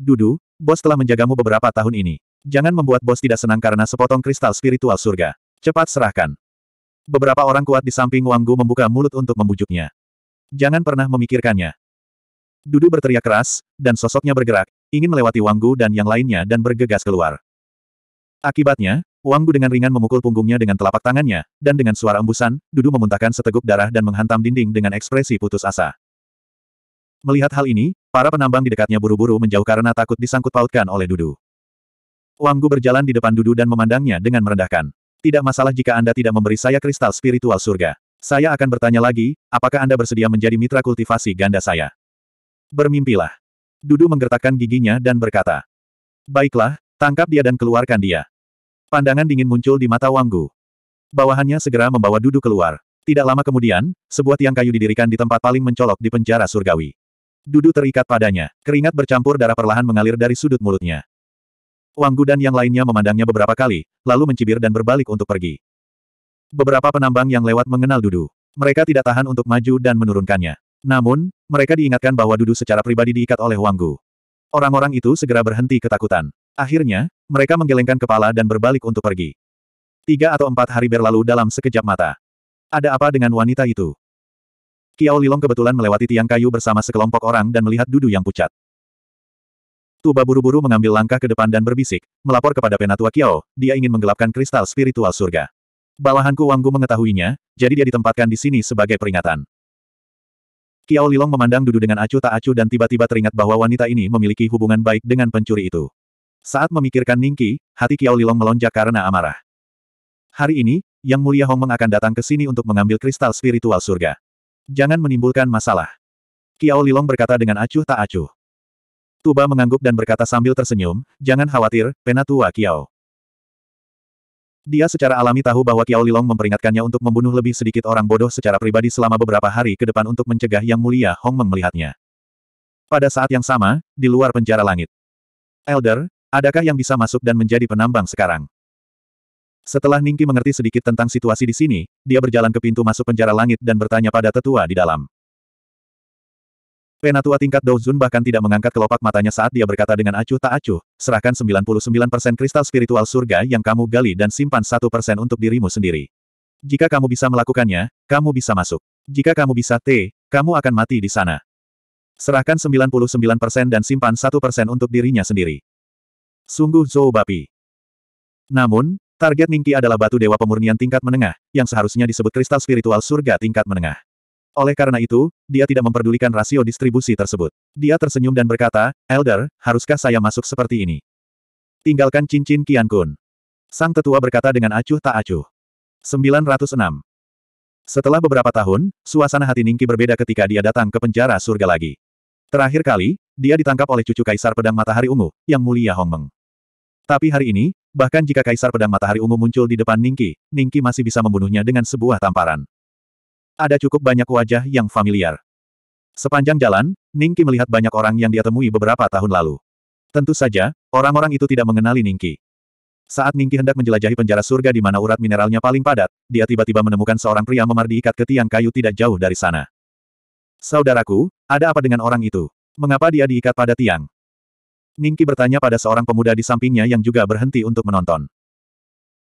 Dudu, bos telah menjagamu beberapa tahun ini. Jangan membuat bos tidak senang karena sepotong kristal spiritual surga. Cepat serahkan. Beberapa orang kuat di samping Wanggu membuka mulut untuk membujuknya. Jangan pernah memikirkannya. Dudu berteriak keras, dan sosoknya bergerak, ingin melewati Wanggu dan yang lainnya dan bergegas keluar. Akibatnya, Wanggu dengan ringan memukul punggungnya dengan telapak tangannya, dan dengan suara embusan, Dudu memuntahkan seteguk darah dan menghantam dinding dengan ekspresi putus asa. Melihat hal ini, Para penambang di dekatnya buru-buru menjauh karena takut disangkut pautkan oleh Dudu. Wanggu berjalan di depan Dudu dan memandangnya dengan merendahkan. Tidak masalah jika Anda tidak memberi saya kristal spiritual surga. Saya akan bertanya lagi, apakah Anda bersedia menjadi mitra kultivasi ganda saya? Bermimpilah. Dudu menggertakkan giginya dan berkata. Baiklah, tangkap dia dan keluarkan dia. Pandangan dingin muncul di mata Wanggu. Bawahannya segera membawa Dudu keluar. Tidak lama kemudian, sebuah tiang kayu didirikan di tempat paling mencolok di penjara surgawi. Dudu terikat padanya. Keringat bercampur darah perlahan mengalir dari sudut mulutnya. Wang Gu dan yang lainnya memandangnya beberapa kali, lalu mencibir dan berbalik untuk pergi. Beberapa penambang yang lewat mengenal Dudu. Mereka tidak tahan untuk maju dan menurunkannya. Namun, mereka diingatkan bahwa Dudu secara pribadi diikat oleh Wang Gu. Orang-orang itu segera berhenti ketakutan. Akhirnya, mereka menggelengkan kepala dan berbalik untuk pergi. Tiga atau empat hari berlalu dalam sekejap mata. Ada apa dengan wanita itu? Kiao Lilong kebetulan melewati tiang kayu bersama sekelompok orang dan melihat Dudu yang pucat. Tuba buru-buru mengambil langkah ke depan dan berbisik, melapor kepada Penatua Kiao, dia ingin menggelapkan kristal spiritual surga. Bawahanku Wanggu mengetahuinya, jadi dia ditempatkan di sini sebagai peringatan. Kiao Lilong memandang Dudu dengan acuh tak acuh dan tiba-tiba teringat bahwa wanita ini memiliki hubungan baik dengan pencuri itu. Saat memikirkan Ningki, hati Kiao Lilong melonjak karena amarah. Hari ini, Yang Mulia Hongmeng akan datang ke sini untuk mengambil kristal spiritual surga. Jangan menimbulkan masalah. Kiao Lilong berkata dengan acuh tak acuh. Tuba mengangguk dan berkata sambil tersenyum, jangan khawatir, penatua Kiao. Dia secara alami tahu bahwa Kiao Lilong memperingatkannya untuk membunuh lebih sedikit orang bodoh secara pribadi selama beberapa hari ke depan untuk mencegah Yang Mulia Hong Meng melihatnya. Pada saat yang sama, di luar penjara langit. Elder, adakah yang bisa masuk dan menjadi penambang sekarang? Setelah Ningki mengerti sedikit tentang situasi di sini, dia berjalan ke pintu masuk penjara langit dan bertanya pada tetua di dalam. Penatua tingkat Douzun bahkan tidak mengangkat kelopak matanya saat dia berkata dengan acuh tak acuh, serahkan 99% kristal spiritual surga yang kamu gali dan simpan 1% untuk dirimu sendiri. Jika kamu bisa melakukannya, kamu bisa masuk. Jika kamu bisa T, kamu akan mati di sana. Serahkan 99% dan simpan 1% untuk dirinya sendiri. Sungguh Zhou Bapi. Namun, Target Ningki adalah batu dewa pemurnian tingkat menengah, yang seharusnya disebut kristal spiritual surga tingkat menengah. Oleh karena itu, dia tidak memperdulikan rasio distribusi tersebut. Dia tersenyum dan berkata, Elder, haruskah saya masuk seperti ini? Tinggalkan cincin Kian Kun. Sang tetua berkata dengan acuh tak acuh. 906. Setelah beberapa tahun, suasana hati Ningki berbeda ketika dia datang ke penjara surga lagi. Terakhir kali, dia ditangkap oleh cucu Kaisar Pedang Matahari Ungu, yang mulia Hongmeng. Tapi hari ini, Bahkan jika Kaisar Pedang Matahari Ungu muncul di depan Ningki, Ningki masih bisa membunuhnya dengan sebuah tamparan. Ada cukup banyak wajah yang familiar. Sepanjang jalan, Ningki melihat banyak orang yang dia temui beberapa tahun lalu. Tentu saja, orang-orang itu tidak mengenali Ningki. Saat Ningki hendak menjelajahi penjara surga di mana urat mineralnya paling padat, dia tiba-tiba menemukan seorang pria memar diikat ke tiang kayu tidak jauh dari sana. Saudaraku, ada apa dengan orang itu? Mengapa dia diikat pada tiang? Ningki bertanya pada seorang pemuda di sampingnya yang juga berhenti untuk menonton.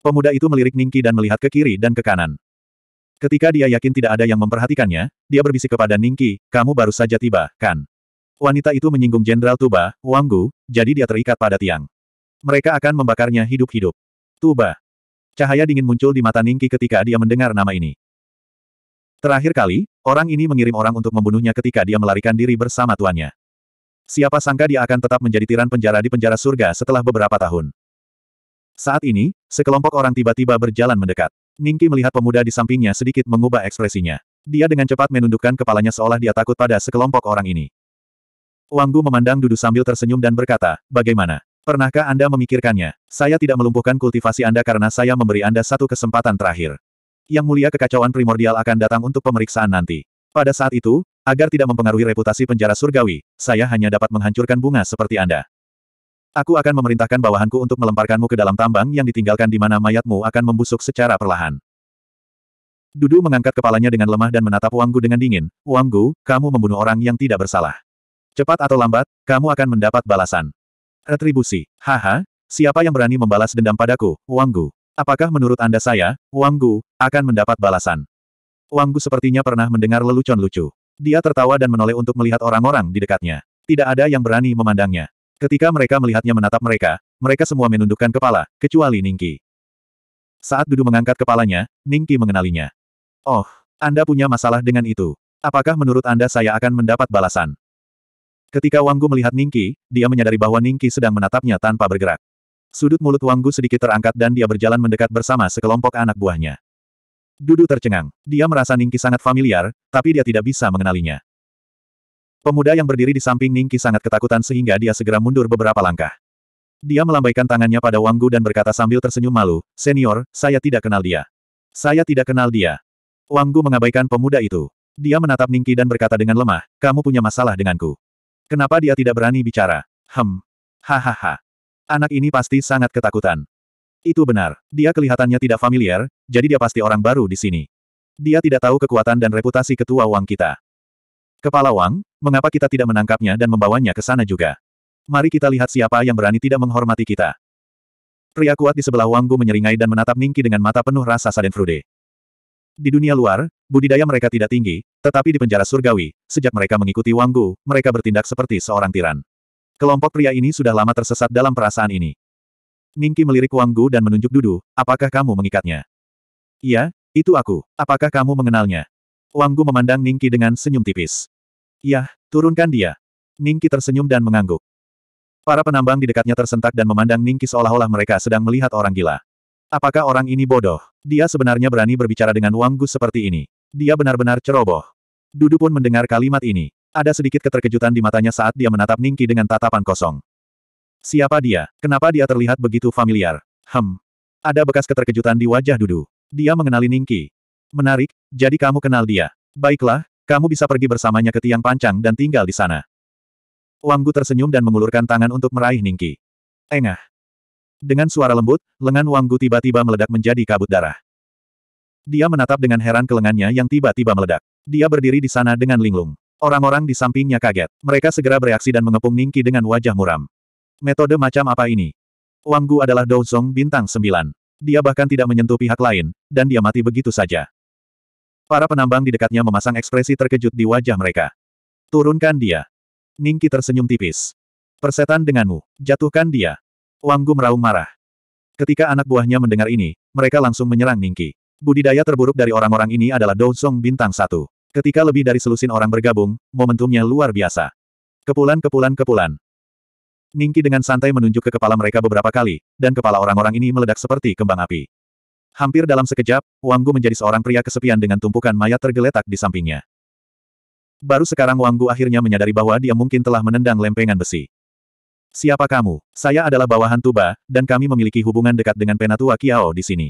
Pemuda itu melirik Ningki dan melihat ke kiri dan ke kanan. Ketika dia yakin tidak ada yang memperhatikannya, dia berbisik kepada Ningki, kamu baru saja tiba, kan? Wanita itu menyinggung Jenderal Tuba, Wanggu, jadi dia terikat pada tiang. Mereka akan membakarnya hidup-hidup. Tuba. Cahaya dingin muncul di mata Ningki ketika dia mendengar nama ini. Terakhir kali, orang ini mengirim orang untuk membunuhnya ketika dia melarikan diri bersama tuannya. Siapa sangka dia akan tetap menjadi tiran penjara di penjara surga setelah beberapa tahun. Saat ini, sekelompok orang tiba-tiba berjalan mendekat. Ningki melihat pemuda di sampingnya sedikit mengubah ekspresinya. Dia dengan cepat menundukkan kepalanya seolah dia takut pada sekelompok orang ini. Wanggu memandang Dudu sambil tersenyum dan berkata, bagaimana? Pernahkah Anda memikirkannya? Saya tidak melumpuhkan kultivasi Anda karena saya memberi Anda satu kesempatan terakhir. Yang mulia kekacauan primordial akan datang untuk pemeriksaan nanti. Pada saat itu, Agar tidak mempengaruhi reputasi penjara surgawi, saya hanya dapat menghancurkan bunga seperti Anda. Aku akan memerintahkan bawahanku untuk melemparkanmu ke dalam tambang yang ditinggalkan di mana mayatmu akan membusuk secara perlahan. Dudu mengangkat kepalanya dengan lemah dan menatap Wanggu dengan dingin, Wanggu, kamu membunuh orang yang tidak bersalah. Cepat atau lambat, kamu akan mendapat balasan. Retribusi. Haha, siapa yang berani membalas dendam padaku, Wanggu? Apakah menurut Anda saya, Wanggu, akan mendapat balasan? Wanggu sepertinya pernah mendengar lelucon lucu. Dia tertawa dan menoleh untuk melihat orang-orang di dekatnya. Tidak ada yang berani memandangnya. Ketika mereka melihatnya menatap mereka, mereka semua menundukkan kepala, kecuali Ningki. Saat Dudu mengangkat kepalanya, Ningki mengenalinya. Oh, Anda punya masalah dengan itu. Apakah menurut Anda saya akan mendapat balasan? Ketika Wanggu melihat Ningki, dia menyadari bahwa Ningki sedang menatapnya tanpa bergerak. Sudut mulut Wanggu sedikit terangkat dan dia berjalan mendekat bersama sekelompok anak buahnya. Dudu tercengang. Dia merasa Ningki sangat familiar, tapi dia tidak bisa mengenalinya. Pemuda yang berdiri di samping Ningki sangat ketakutan sehingga dia segera mundur beberapa langkah. Dia melambaikan tangannya pada Wanggu dan berkata sambil tersenyum malu, Senior, saya tidak kenal dia. Saya tidak kenal dia. Wanggu mengabaikan pemuda itu. Dia menatap Ningki dan berkata dengan lemah, kamu punya masalah denganku. Kenapa dia tidak berani bicara? Hem. Hahaha. Anak ini pasti sangat ketakutan. Itu benar. Dia kelihatannya tidak familiar, jadi dia pasti orang baru di sini. Dia tidak tahu kekuatan dan reputasi ketua Wang kita. Kepala Wang, mengapa kita tidak menangkapnya dan membawanya ke sana juga? Mari kita lihat siapa yang berani tidak menghormati kita. Pria kuat di sebelah Wang Gu menyeringai dan menatap Ningki dengan mata penuh rasa sadenfrude. Di dunia luar, budidaya mereka tidak tinggi, tetapi di penjara surgawi, sejak mereka mengikuti Wang Gu, mereka bertindak seperti seorang tiran. Kelompok pria ini sudah lama tersesat dalam perasaan ini. Ningki melirik Wang Gu dan menunjuk Dudu, apakah kamu mengikatnya? Iya, itu aku. Apakah kamu mengenalnya? Wang Gu memandang Ningki dengan senyum tipis. Yah, turunkan dia. Ningki tersenyum dan mengangguk. Para penambang di dekatnya tersentak dan memandang Ningki seolah-olah mereka sedang melihat orang gila. Apakah orang ini bodoh? Dia sebenarnya berani berbicara dengan Wang Gu seperti ini. Dia benar-benar ceroboh. Dudu pun mendengar kalimat ini. Ada sedikit keterkejutan di matanya saat dia menatap Ningki dengan tatapan kosong. Siapa dia? Kenapa dia terlihat begitu familiar? Hem. Ada bekas keterkejutan di wajah Dudu. Dia mengenali Ningki. Menarik, jadi kamu kenal dia. Baiklah, kamu bisa pergi bersamanya ke tiang pancang dan tinggal di sana. Wanggu tersenyum dan mengulurkan tangan untuk meraih Ningki. Engah. Dengan suara lembut, lengan Wanggu tiba-tiba meledak menjadi kabut darah. Dia menatap dengan heran ke lengannya yang tiba-tiba meledak. Dia berdiri di sana dengan linglung. Orang-orang di sampingnya kaget. Mereka segera bereaksi dan mengepung Ningki dengan wajah muram. Metode macam apa ini? Wang Gu adalah Douzong bintang 9. Dia bahkan tidak menyentuh pihak lain, dan dia mati begitu saja. Para penambang di dekatnya memasang ekspresi terkejut di wajah mereka. Turunkan dia. Ningki tersenyum tipis. Persetan denganmu, jatuhkan dia. Wang Gu meraung marah. Ketika anak buahnya mendengar ini, mereka langsung menyerang Ningki. Budidaya terburuk dari orang-orang ini adalah Douzong bintang 1. Ketika lebih dari selusin orang bergabung, momentumnya luar biasa. Kepulan-kepulan-kepulan. Ningki dengan santai menunjuk ke kepala mereka beberapa kali, dan kepala orang-orang ini meledak seperti kembang api. Hampir dalam sekejap, Wanggu menjadi seorang pria kesepian dengan tumpukan mayat tergeletak di sampingnya. Baru sekarang Wanggu akhirnya menyadari bahwa dia mungkin telah menendang lempengan besi. Siapa kamu? Saya adalah bawahan Tuba, dan kami memiliki hubungan dekat dengan Penatua Kiao di sini.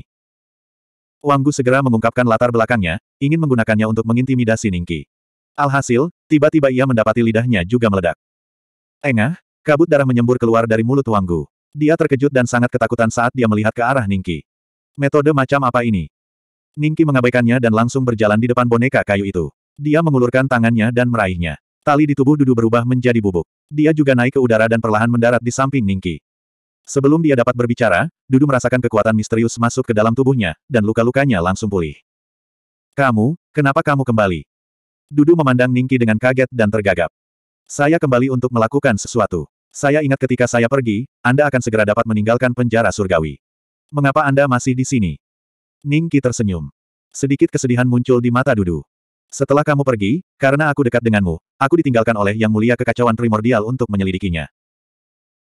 Wanggu segera mengungkapkan latar belakangnya, ingin menggunakannya untuk mengintimidasi Ningki. Alhasil, tiba-tiba ia mendapati lidahnya juga meledak. Engah, Kabut darah menyembur keluar dari mulut Wanggu. Dia terkejut dan sangat ketakutan saat dia melihat ke arah Ningki. Metode macam apa ini? Ningki mengabaikannya dan langsung berjalan di depan boneka kayu itu. Dia mengulurkan tangannya dan meraihnya. Tali di tubuh Dudu berubah menjadi bubuk. Dia juga naik ke udara dan perlahan mendarat di samping Ningki. Sebelum dia dapat berbicara, Dudu merasakan kekuatan misterius masuk ke dalam tubuhnya, dan luka-lukanya langsung pulih. Kamu, kenapa kamu kembali? Dudu memandang Ningki dengan kaget dan tergagap. Saya kembali untuk melakukan sesuatu. Saya ingat ketika saya pergi, Anda akan segera dapat meninggalkan penjara surgawi. Mengapa Anda masih di sini? Ningki tersenyum. Sedikit kesedihan muncul di mata Dudu. Setelah kamu pergi, karena aku dekat denganmu, aku ditinggalkan oleh Yang Mulia Kekacauan Primordial untuk menyelidikinya.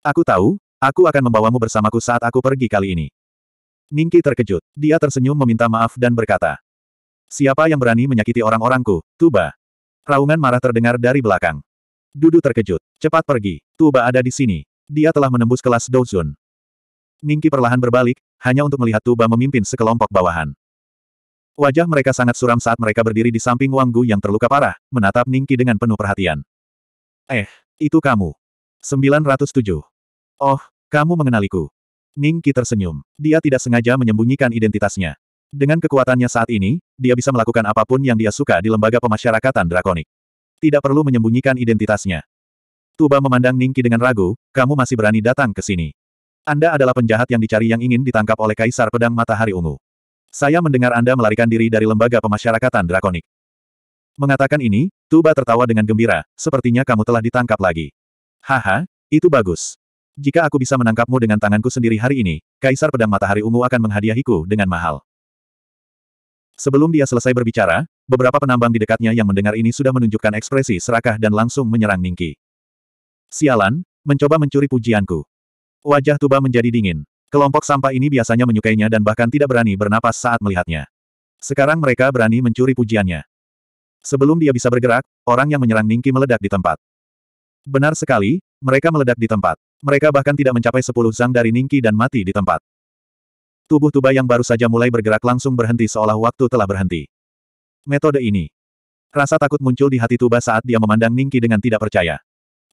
Aku tahu, aku akan membawamu bersamaku saat aku pergi kali ini. Ningki terkejut. Dia tersenyum meminta maaf dan berkata. Siapa yang berani menyakiti orang-orangku, Tuba? Raungan marah terdengar dari belakang. Dudu terkejut. Cepat pergi. Tuba ada di sini. Dia telah menembus kelas Douzun. Ningki perlahan berbalik, hanya untuk melihat Tuba memimpin sekelompok bawahan. Wajah mereka sangat suram saat mereka berdiri di samping Wang Gu yang terluka parah, menatap Ningki dengan penuh perhatian. Eh, itu kamu. 907. Oh, kamu mengenaliku. Ningki tersenyum. Dia tidak sengaja menyembunyikan identitasnya. Dengan kekuatannya saat ini, dia bisa melakukan apapun yang dia suka di lembaga pemasyarakatan drakonik. Tidak perlu menyembunyikan identitasnya. Tuba memandang Ningki dengan ragu, kamu masih berani datang ke sini. Anda adalah penjahat yang dicari yang ingin ditangkap oleh Kaisar Pedang Matahari Ungu. Saya mendengar Anda melarikan diri dari lembaga pemasyarakatan drakonik. Mengatakan ini, Tuba tertawa dengan gembira, sepertinya kamu telah ditangkap lagi. Haha, itu bagus. Jika aku bisa menangkapmu dengan tanganku sendiri hari ini, Kaisar Pedang Matahari Ungu akan menghadiahiku dengan mahal. Sebelum dia selesai berbicara, beberapa penambang di dekatnya yang mendengar ini sudah menunjukkan ekspresi serakah dan langsung menyerang Ningki. Sialan, mencoba mencuri pujianku. Wajah Tuba menjadi dingin. Kelompok sampah ini biasanya menyukainya dan bahkan tidak berani bernapas saat melihatnya. Sekarang mereka berani mencuri pujiannya. Sebelum dia bisa bergerak, orang yang menyerang Ningki meledak di tempat. Benar sekali, mereka meledak di tempat. Mereka bahkan tidak mencapai sepuluh zang dari Ningki dan mati di tempat. Tubuh Tuba yang baru saja mulai bergerak langsung berhenti seolah waktu telah berhenti. Metode ini. Rasa takut muncul di hati Tuba saat dia memandang Ningki dengan tidak percaya.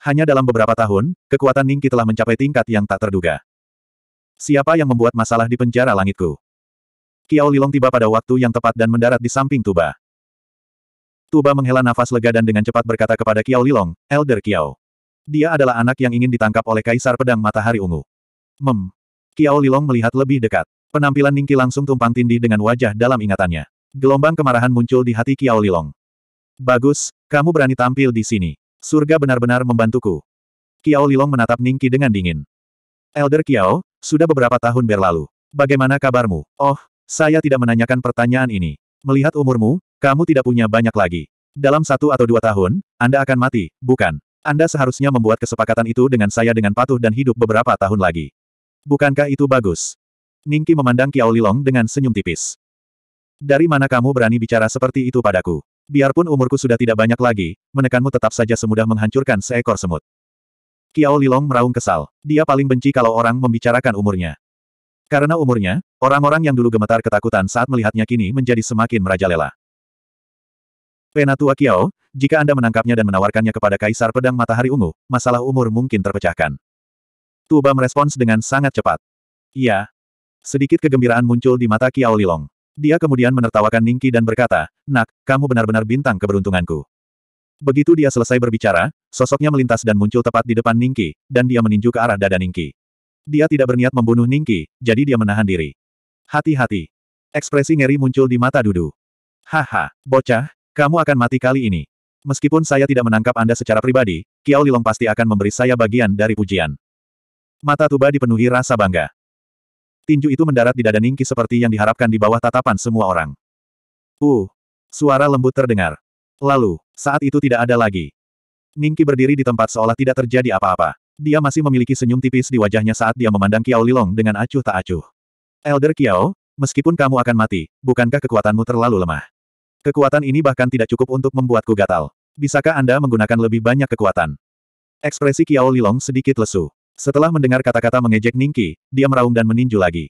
Hanya dalam beberapa tahun, kekuatan Ningki telah mencapai tingkat yang tak terduga. Siapa yang membuat masalah di penjara langitku? Kiao Lilong tiba pada waktu yang tepat dan mendarat di samping Tuba. Tuba menghela nafas lega dan dengan cepat berkata kepada Kiao Lilong, Elder Kiao. Dia adalah anak yang ingin ditangkap oleh Kaisar Pedang Matahari Ungu. Mem. Kiao Lilong melihat lebih dekat. Penampilan Ningki langsung tumpang tindih dengan wajah dalam ingatannya. Gelombang kemarahan muncul di hati Kiao Lilong. Bagus, kamu berani tampil di sini. Surga benar-benar membantuku. Kiao Lilong menatap Ningki dengan dingin. Elder Kiao, sudah beberapa tahun berlalu. Bagaimana kabarmu? Oh, saya tidak menanyakan pertanyaan ini. Melihat umurmu, kamu tidak punya banyak lagi. Dalam satu atau dua tahun, Anda akan mati, bukan? Anda seharusnya membuat kesepakatan itu dengan saya dengan patuh dan hidup beberapa tahun lagi. Bukankah itu bagus? Ningki memandang Kiao Lilong dengan senyum tipis. Dari mana kamu berani bicara seperti itu padaku? Biarpun umurku sudah tidak banyak lagi, menekanmu tetap saja semudah menghancurkan seekor semut. Kiao Lilong meraung kesal. Dia paling benci kalau orang membicarakan umurnya. Karena umurnya, orang-orang yang dulu gemetar ketakutan saat melihatnya kini menjadi semakin merajalela. Penatua Kiao, jika Anda menangkapnya dan menawarkannya kepada Kaisar Pedang Matahari Ungu, masalah umur mungkin terpecahkan. Tuba merespons dengan sangat cepat. Iya. Sedikit kegembiraan muncul di mata Kiao Lilong. Dia kemudian menertawakan Ningki dan berkata, Nak, kamu benar-benar bintang keberuntunganku. Begitu dia selesai berbicara, sosoknya melintas dan muncul tepat di depan Ningki, dan dia meninju ke arah dada Ningki. Dia tidak berniat membunuh Ningki, jadi dia menahan diri. Hati-hati. Ekspresi ngeri muncul di mata Dudu. Haha, bocah, kamu akan mati kali ini. Meskipun saya tidak menangkap Anda secara pribadi, Kiao Lilong pasti akan memberi saya bagian dari pujian. Mata Tuba dipenuhi rasa bangga. Tinju itu mendarat di dada Ningki seperti yang diharapkan di bawah tatapan semua orang. Uh! Suara lembut terdengar. Lalu, saat itu tidak ada lagi. Ningki berdiri di tempat seolah tidak terjadi apa-apa. Dia masih memiliki senyum tipis di wajahnya saat dia memandang Kiao Lilong dengan acuh tak acuh. Elder Kiao, meskipun kamu akan mati, bukankah kekuatanmu terlalu lemah? Kekuatan ini bahkan tidak cukup untuk membuatku gatal. Bisakah Anda menggunakan lebih banyak kekuatan? Ekspresi Kiao Lilong sedikit lesu. Setelah mendengar kata-kata mengejek Ningki, dia meraung dan meninju lagi.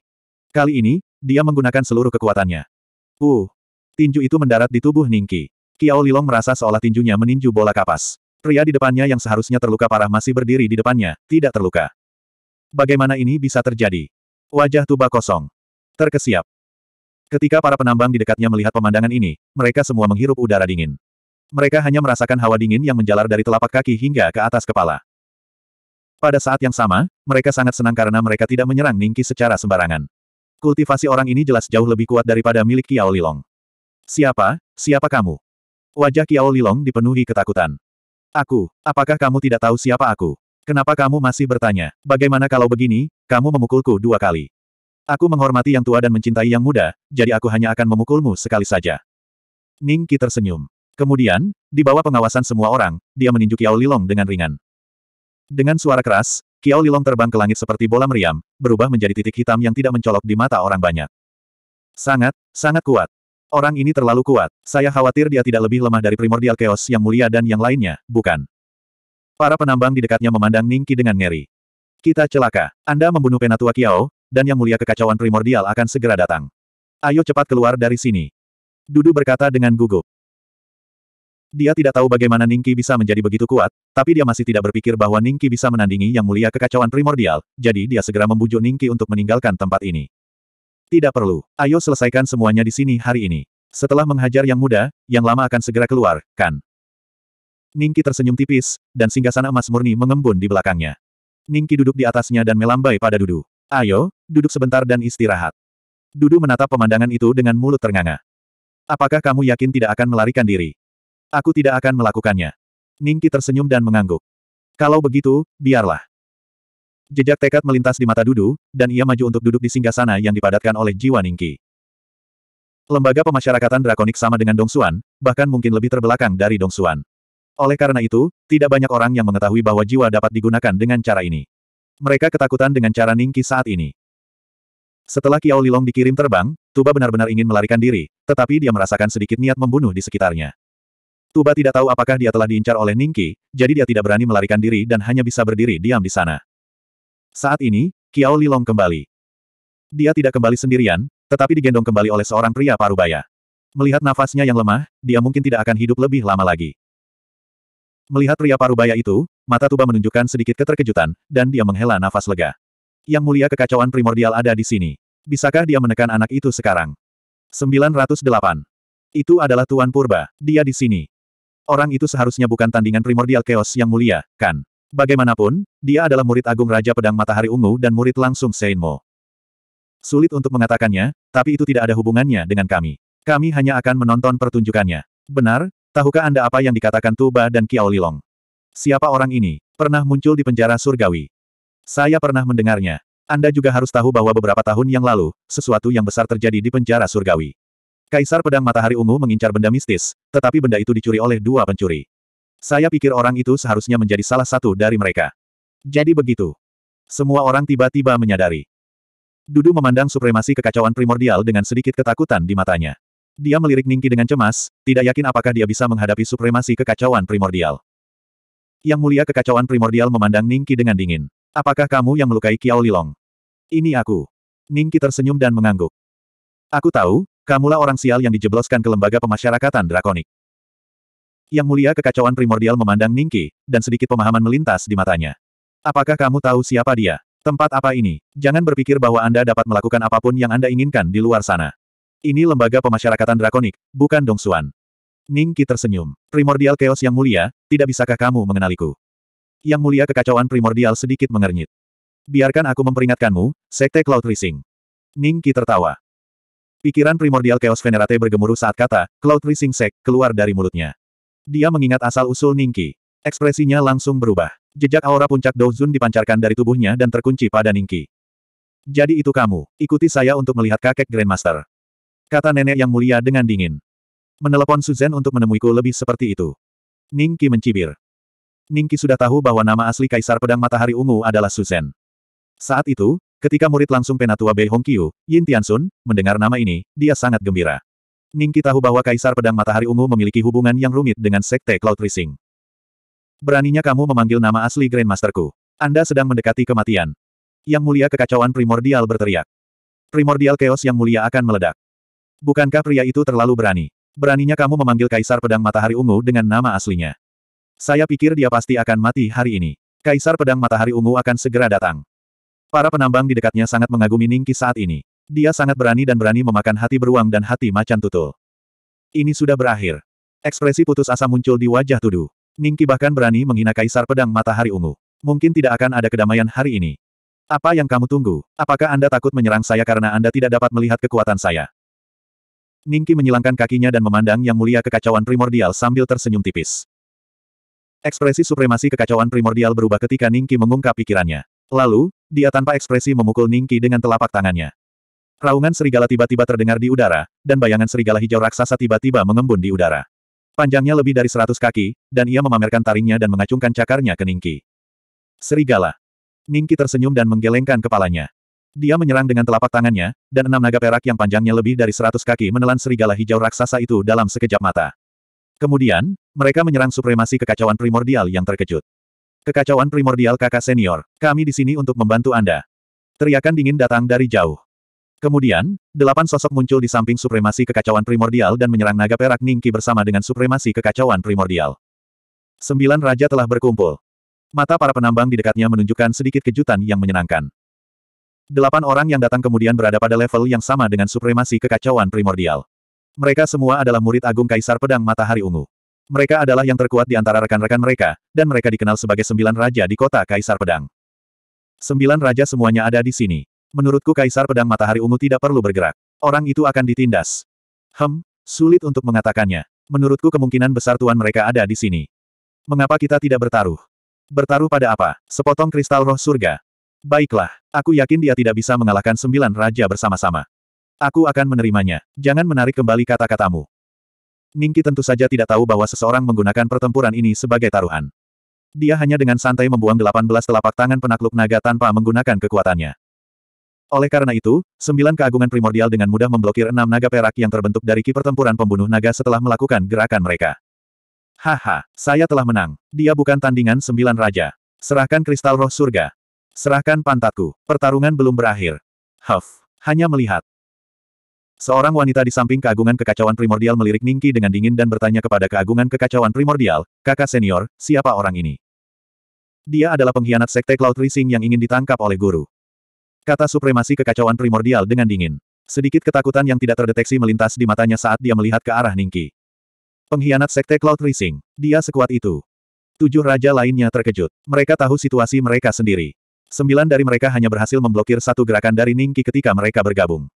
Kali ini, dia menggunakan seluruh kekuatannya. Uh! Tinju itu mendarat di tubuh Ningki. Kiao Lilong merasa seolah tinjunya meninju bola kapas. Pria di depannya yang seharusnya terluka parah masih berdiri di depannya, tidak terluka. Bagaimana ini bisa terjadi? Wajah tuba kosong. Terkesiap. Ketika para penambang di dekatnya melihat pemandangan ini, mereka semua menghirup udara dingin. Mereka hanya merasakan hawa dingin yang menjalar dari telapak kaki hingga ke atas kepala. Pada saat yang sama, mereka sangat senang karena mereka tidak menyerang Ningki secara sembarangan. Kultivasi orang ini jelas jauh lebih kuat daripada milik Kiao Lilong. Siapa, siapa kamu? Wajah Kiao Lilong dipenuhi ketakutan. Aku, apakah kamu tidak tahu siapa aku? Kenapa kamu masih bertanya? Bagaimana kalau begini, kamu memukulku dua kali? Aku menghormati yang tua dan mencintai yang muda, jadi aku hanya akan memukulmu sekali saja. Ningki tersenyum. Kemudian, di bawah pengawasan semua orang, dia meninjuk Kiao Lilong dengan ringan. Dengan suara keras, Kiao Lilong terbang ke langit seperti bola meriam, berubah menjadi titik hitam yang tidak mencolok di mata orang banyak. Sangat, sangat kuat. Orang ini terlalu kuat. Saya khawatir dia tidak lebih lemah dari primordial chaos yang mulia dan yang lainnya, bukan? Para penambang di dekatnya memandang Ningki dengan ngeri. Kita celaka. Anda membunuh penatua Kiao, dan yang mulia kekacauan primordial akan segera datang. Ayo cepat keluar dari sini. Dudu berkata dengan gugup. Dia tidak tahu bagaimana Ningki bisa menjadi begitu kuat, tapi dia masih tidak berpikir bahwa Ningki bisa menandingi yang mulia kekacauan primordial, jadi dia segera membujuk Ningki untuk meninggalkan tempat ini. Tidak perlu, ayo selesaikan semuanya di sini hari ini. Setelah menghajar yang muda, yang lama akan segera keluar, kan? Ningki tersenyum tipis, dan singgasana emas murni mengembun di belakangnya. Ningki duduk di atasnya dan melambai pada Dudu. Ayo, duduk sebentar dan istirahat. Dudu menatap pemandangan itu dengan mulut ternganga. Apakah kamu yakin tidak akan melarikan diri? Aku tidak akan melakukannya. Ningki tersenyum dan mengangguk. Kalau begitu, biarlah. Jejak tekad melintas di mata Dudu, dan ia maju untuk duduk di singgah sana yang dipadatkan oleh jiwa Ningki. Lembaga pemasyarakatan drakonik sama dengan Dongsuan, bahkan mungkin lebih terbelakang dari Dongsuan. Oleh karena itu, tidak banyak orang yang mengetahui bahwa jiwa dapat digunakan dengan cara ini. Mereka ketakutan dengan cara Ningki saat ini. Setelah Kiao Lilong dikirim terbang, Tuba benar-benar ingin melarikan diri, tetapi dia merasakan sedikit niat membunuh di sekitarnya. Tuba tidak tahu apakah dia telah diincar oleh Ningqi, jadi dia tidak berani melarikan diri dan hanya bisa berdiri diam di sana. Saat ini, Qiao Lilong kembali. Dia tidak kembali sendirian, tetapi digendong kembali oleh seorang pria parubaya. Melihat nafasnya yang lemah, dia mungkin tidak akan hidup lebih lama lagi. Melihat pria parubaya itu, mata Tuba menunjukkan sedikit keterkejutan, dan dia menghela nafas lega. Yang mulia kekacauan primordial ada di sini. Bisakah dia menekan anak itu sekarang? 908. Itu adalah Tuan Purba, dia di sini. Orang itu seharusnya bukan tandingan primordial chaos yang mulia, kan? Bagaimanapun, dia adalah murid agung Raja Pedang Matahari Ungu dan murid langsung Seinmo. Sulit untuk mengatakannya, tapi itu tidak ada hubungannya dengan kami. Kami hanya akan menonton pertunjukannya. Benar, tahukah Anda apa yang dikatakan Tuba dan Kiao Lilong? Siapa orang ini? Pernah muncul di penjara surgawi. Saya pernah mendengarnya. Anda juga harus tahu bahwa beberapa tahun yang lalu, sesuatu yang besar terjadi di penjara surgawi. Kaisar Pedang Matahari Ungu mengincar benda mistis, tetapi benda itu dicuri oleh dua pencuri. Saya pikir orang itu seharusnya menjadi salah satu dari mereka. Jadi begitu. Semua orang tiba-tiba menyadari. Dudu memandang supremasi kekacauan primordial dengan sedikit ketakutan di matanya. Dia melirik Ningki dengan cemas, tidak yakin apakah dia bisa menghadapi supremasi kekacauan primordial. Yang mulia kekacauan primordial memandang Ningki dengan dingin. Apakah kamu yang melukai Kiao Lilong? Ini aku. Ningki tersenyum dan mengangguk. Aku tahu, Kamulah orang sial yang dijebloskan ke lembaga pemasyarakatan drakonik. Yang mulia kekacauan primordial memandang Ningki, dan sedikit pemahaman melintas di matanya. Apakah kamu tahu siapa dia? Tempat apa ini? Jangan berpikir bahwa Anda dapat melakukan apapun yang Anda inginkan di luar sana. Ini lembaga pemasyarakatan drakonik, bukan Dongsuan. Ningki tersenyum. Primordial chaos yang mulia, tidak bisakah kamu mengenaliku? Yang mulia kekacauan primordial sedikit mengernyit. Biarkan aku memperingatkanmu, Sekte Cloud Rising. Ningki tertawa. Pikiran primordial Chaos Venerate bergemuruh saat kata, Cloud Rising Sek, keluar dari mulutnya. Dia mengingat asal-usul Ningki. Ekspresinya langsung berubah. Jejak aura puncak Douzun dipancarkan dari tubuhnya dan terkunci pada Ningki. Jadi itu kamu, ikuti saya untuk melihat kakek Grandmaster. Kata nenek yang mulia dengan dingin. Menelepon Suzen untuk menemuiku lebih seperti itu. Ningki mencibir. Ningki sudah tahu bahwa nama asli Kaisar Pedang Matahari Ungu adalah Suzen. Saat itu, Ketika murid langsung penatua Bei Hongqiu, Yin Tiansun, mendengar nama ini, dia sangat gembira. Ningki tahu bahwa Kaisar Pedang Matahari Ungu memiliki hubungan yang rumit dengan Sekte Cloud Rising. Beraninya kamu memanggil nama asli Grandmasterku. Anda sedang mendekati kematian. Yang mulia kekacauan primordial berteriak. Primordial chaos yang mulia akan meledak. Bukankah pria itu terlalu berani? Beraninya kamu memanggil Kaisar Pedang Matahari Ungu dengan nama aslinya. Saya pikir dia pasti akan mati hari ini. Kaisar Pedang Matahari Ungu akan segera datang. Para penambang di dekatnya sangat mengagumi Ningki saat ini. Dia sangat berani dan berani memakan hati beruang dan hati macan tutul. Ini sudah berakhir. Ekspresi putus asa muncul di wajah Tudu. Ningki bahkan berani menghina Kaisar Pedang Matahari Ungu. Mungkin tidak akan ada kedamaian hari ini. Apa yang kamu tunggu? Apakah Anda takut menyerang saya karena Anda tidak dapat melihat kekuatan saya? Ningki menyilangkan kakinya dan memandang Yang Mulia kekacauan primordial sambil tersenyum tipis. Ekspresi supremasi kekacauan primordial berubah ketika Ningki mengungkap pikirannya. Lalu, dia tanpa ekspresi memukul Ningki dengan telapak tangannya. Raungan serigala tiba-tiba terdengar di udara, dan bayangan serigala hijau raksasa tiba-tiba mengembun di udara. Panjangnya lebih dari seratus kaki, dan ia memamerkan taringnya dan mengacungkan cakarnya ke Ningki. Serigala. Ningki tersenyum dan menggelengkan kepalanya. Dia menyerang dengan telapak tangannya, dan enam naga perak yang panjangnya lebih dari seratus kaki menelan serigala hijau raksasa itu dalam sekejap mata. Kemudian, mereka menyerang supremasi kekacauan primordial yang terkejut. Kekacauan primordial kakak senior, kami di sini untuk membantu Anda. Teriakan dingin datang dari jauh. Kemudian, delapan sosok muncul di samping supremasi kekacauan primordial dan menyerang naga perak Ningki bersama dengan supremasi kekacauan primordial. Sembilan raja telah berkumpul. Mata para penambang di dekatnya menunjukkan sedikit kejutan yang menyenangkan. Delapan orang yang datang kemudian berada pada level yang sama dengan supremasi kekacauan primordial. Mereka semua adalah murid agung Kaisar Pedang Matahari Ungu. Mereka adalah yang terkuat di antara rekan-rekan mereka, dan mereka dikenal sebagai sembilan raja di kota Kaisar Pedang. Sembilan raja semuanya ada di sini. Menurutku Kaisar Pedang Matahari Ungu tidak perlu bergerak. Orang itu akan ditindas. Hem, sulit untuk mengatakannya. Menurutku kemungkinan besar tuan mereka ada di sini. Mengapa kita tidak bertaruh? Bertaruh pada apa? Sepotong kristal roh surga. Baiklah, aku yakin dia tidak bisa mengalahkan sembilan raja bersama-sama. Aku akan menerimanya. Jangan menarik kembali kata-katamu. Ningki tentu saja tidak tahu bahwa seseorang menggunakan pertempuran ini sebagai taruhan. Dia hanya dengan santai membuang 18 telapak tangan penakluk naga tanpa menggunakan kekuatannya. Oleh karena itu, sembilan keagungan primordial dengan mudah memblokir enam naga perak yang terbentuk dari ki pertempuran pembunuh naga setelah melakukan gerakan mereka. Haha, saya telah menang. Dia bukan tandingan sembilan raja. Serahkan kristal roh surga. Serahkan pantatku. Pertarungan belum berakhir. Huff. Hanya melihat. Seorang wanita di samping keagungan kekacauan primordial melirik Ningki dengan dingin dan bertanya kepada keagungan kekacauan primordial, kakak senior, siapa orang ini? Dia adalah pengkhianat sekte Cloud Rising yang ingin ditangkap oleh guru. Kata supremasi kekacauan primordial dengan dingin. Sedikit ketakutan yang tidak terdeteksi melintas di matanya saat dia melihat ke arah Ningki. Pengkhianat sekte Cloud Rising. Dia sekuat itu. Tujuh raja lainnya terkejut. Mereka tahu situasi mereka sendiri. Sembilan dari mereka hanya berhasil memblokir satu gerakan dari Ningki ketika mereka bergabung.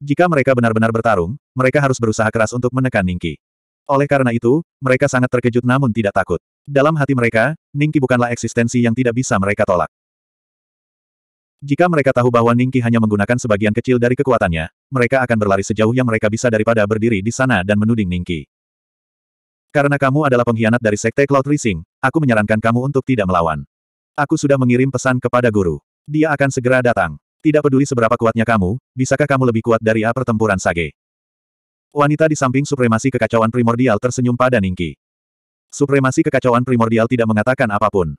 Jika mereka benar-benar bertarung, mereka harus berusaha keras untuk menekan Ningki. Oleh karena itu, mereka sangat terkejut namun tidak takut. Dalam hati mereka, Ningki bukanlah eksistensi yang tidak bisa mereka tolak. Jika mereka tahu bahwa Ningki hanya menggunakan sebagian kecil dari kekuatannya, mereka akan berlari sejauh yang mereka bisa daripada berdiri di sana dan menuding Ningki. Karena kamu adalah pengkhianat dari Sekte Cloud Rising, aku menyarankan kamu untuk tidak melawan. Aku sudah mengirim pesan kepada guru. Dia akan segera datang. Tidak peduli seberapa kuatnya kamu, bisakah kamu lebih kuat dari A pertempuran Sage? Wanita di samping supremasi kekacauan primordial tersenyum pada Ningki. Supremasi kekacauan primordial tidak mengatakan apapun.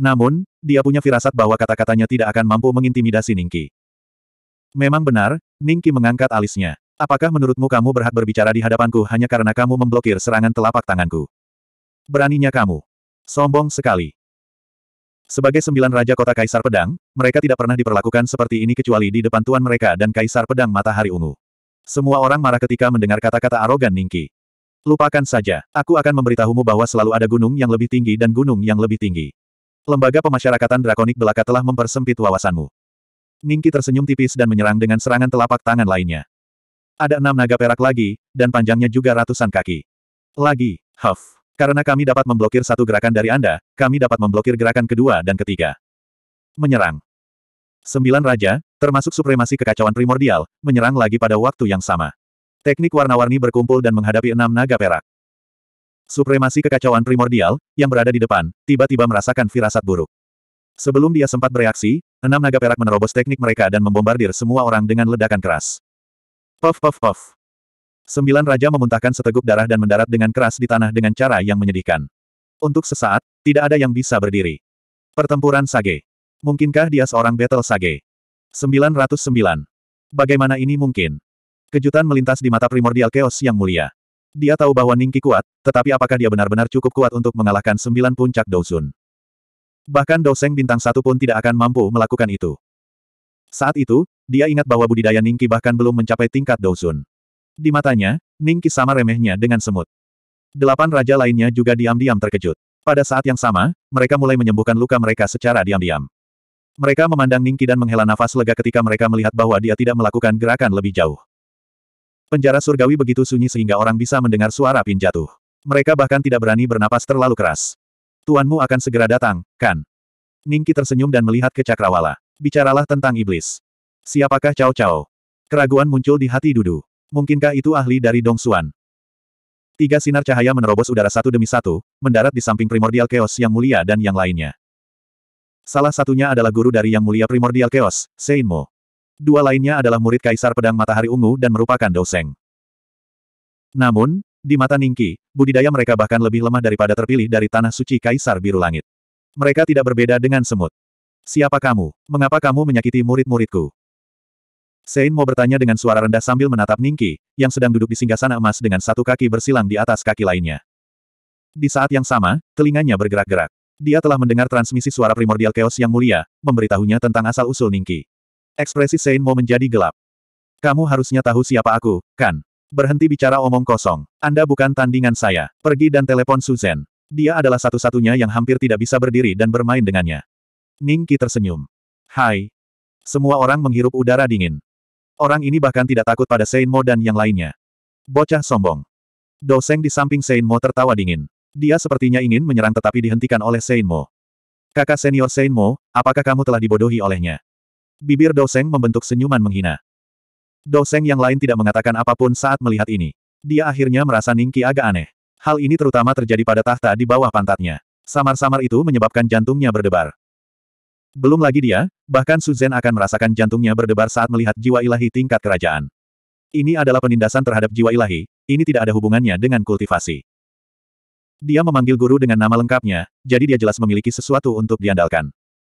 Namun, dia punya firasat bahwa kata-katanya tidak akan mampu mengintimidasi Ningki. Memang benar, Ningki mengangkat alisnya. Apakah menurutmu kamu berhak berbicara di hadapanku hanya karena kamu memblokir serangan telapak tanganku? Beraninya kamu. Sombong sekali. Sebagai sembilan raja kota Kaisar Pedang, mereka tidak pernah diperlakukan seperti ini kecuali di depan tuan mereka dan Kaisar Pedang Matahari Ungu. Semua orang marah ketika mendengar kata-kata arogan Ningki. Lupakan saja, aku akan memberitahumu bahwa selalu ada gunung yang lebih tinggi dan gunung yang lebih tinggi. Lembaga pemasyarakatan drakonik belaka telah mempersempit wawasanmu. Ningki tersenyum tipis dan menyerang dengan serangan telapak tangan lainnya. Ada enam naga perak lagi, dan panjangnya juga ratusan kaki. Lagi, huff. Karena kami dapat memblokir satu gerakan dari Anda, kami dapat memblokir gerakan kedua dan ketiga. Menyerang. Sembilan raja, termasuk supremasi kekacauan primordial, menyerang lagi pada waktu yang sama. Teknik warna-warni berkumpul dan menghadapi enam naga perak. Supremasi kekacauan primordial, yang berada di depan, tiba-tiba merasakan firasat buruk. Sebelum dia sempat bereaksi, enam naga perak menerobos teknik mereka dan membombardir semua orang dengan ledakan keras. Puff puff puff. Sembilan raja memuntahkan seteguk darah dan mendarat dengan keras di tanah dengan cara yang menyedihkan. Untuk sesaat, tidak ada yang bisa berdiri. Pertempuran Sage. Mungkinkah dia seorang Battle Sage? 909. Bagaimana ini mungkin? Kejutan melintas di mata primordial chaos yang mulia. Dia tahu bahwa Ningki kuat, tetapi apakah dia benar-benar cukup kuat untuk mengalahkan sembilan puncak Dousun? Bahkan Douseng bintang satu pun tidak akan mampu melakukan itu. Saat itu, dia ingat bahwa budidaya Ningki bahkan belum mencapai tingkat Dousun. Di matanya, Ningki sama remehnya dengan semut. Delapan raja lainnya juga diam-diam terkejut. Pada saat yang sama, mereka mulai menyembuhkan luka mereka secara diam-diam. Mereka memandang Ningki dan menghela nafas lega ketika mereka melihat bahwa dia tidak melakukan gerakan lebih jauh. Penjara surgawi begitu sunyi sehingga orang bisa mendengar suara pin jatuh. Mereka bahkan tidak berani bernapas terlalu keras. Tuanmu akan segera datang, kan? Ningki tersenyum dan melihat ke Cakrawala. Bicaralah tentang iblis. Siapakah Cao Cao? Keraguan muncul di hati Dudu. Mungkinkah itu ahli dari Dong Xuan? Tiga sinar cahaya menerobos udara satu demi satu, mendarat di samping primordial chaos yang mulia dan yang lainnya. Salah satunya adalah guru dari yang mulia primordial chaos, Sein Mo. Dua lainnya adalah murid Kaisar Pedang Matahari Ungu dan merupakan Seng. Namun, di mata Ningki, budidaya mereka bahkan lebih lemah daripada terpilih dari Tanah Suci Kaisar Biru Langit. Mereka tidak berbeda dengan semut. Siapa kamu? Mengapa kamu menyakiti murid-muridku? Sein mau bertanya dengan suara rendah sambil menatap Ningki, yang sedang duduk di singgasana emas dengan satu kaki bersilang di atas kaki lainnya. Di saat yang sama, telinganya bergerak-gerak. Dia telah mendengar transmisi suara primordial chaos yang mulia, memberitahunya tentang asal-usul Ningki. Ekspresi Sein mau menjadi gelap. Kamu harusnya tahu siapa aku, kan? Berhenti bicara omong kosong. Anda bukan tandingan saya. Pergi dan telepon Suzen. Dia adalah satu-satunya yang hampir tidak bisa berdiri dan bermain dengannya. Ningki tersenyum. Hai. Semua orang menghirup udara dingin. Orang ini bahkan tidak takut pada Sein Mo dan yang lainnya. Bocah sombong. Doseng di samping Sein Mo tertawa dingin. Dia sepertinya ingin menyerang tetapi dihentikan oleh Sein Mo. Kakak senior Sein Mo, apakah kamu telah dibodohi olehnya? Bibir Doseng membentuk senyuman menghina. Doseng yang lain tidak mengatakan apapun saat melihat ini. Dia akhirnya merasa Ningki agak aneh. Hal ini terutama terjadi pada tahta di bawah pantatnya. Samar-samar itu menyebabkan jantungnya berdebar. Belum lagi dia, bahkan Suzen akan merasakan jantungnya berdebar saat melihat jiwa ilahi tingkat kerajaan. Ini adalah penindasan terhadap jiwa ilahi, ini tidak ada hubungannya dengan kultivasi. Dia memanggil guru dengan nama lengkapnya, jadi dia jelas memiliki sesuatu untuk diandalkan.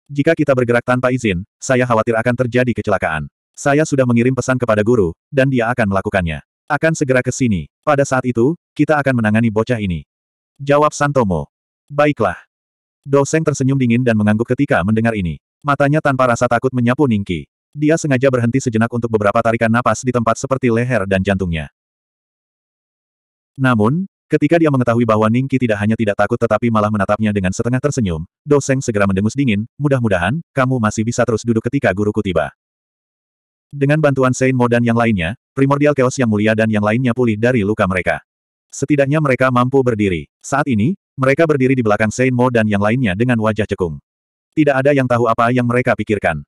Jika kita bergerak tanpa izin, saya khawatir akan terjadi kecelakaan. Saya sudah mengirim pesan kepada guru, dan dia akan melakukannya. Akan segera ke sini. Pada saat itu, kita akan menangani bocah ini. Jawab Santomo. Baiklah. Doseng tersenyum dingin dan mengangguk ketika mendengar ini. Matanya tanpa rasa takut menyapu Ningki. Dia sengaja berhenti sejenak untuk beberapa tarikan napas di tempat seperti leher dan jantungnya. Namun, ketika dia mengetahui bahwa Ningki tidak hanya tidak takut tetapi malah menatapnya dengan setengah tersenyum, Doseng segera mendengus dingin, mudah-mudahan, kamu masih bisa terus duduk ketika guruku tiba. Dengan bantuan Sein Mo dan yang lainnya, primordial chaos yang mulia dan yang lainnya pulih dari luka mereka. Setidaknya mereka mampu berdiri. Saat ini, mereka berdiri di belakang Saint Mo dan yang lainnya dengan wajah cekung. Tidak ada yang tahu apa yang mereka pikirkan.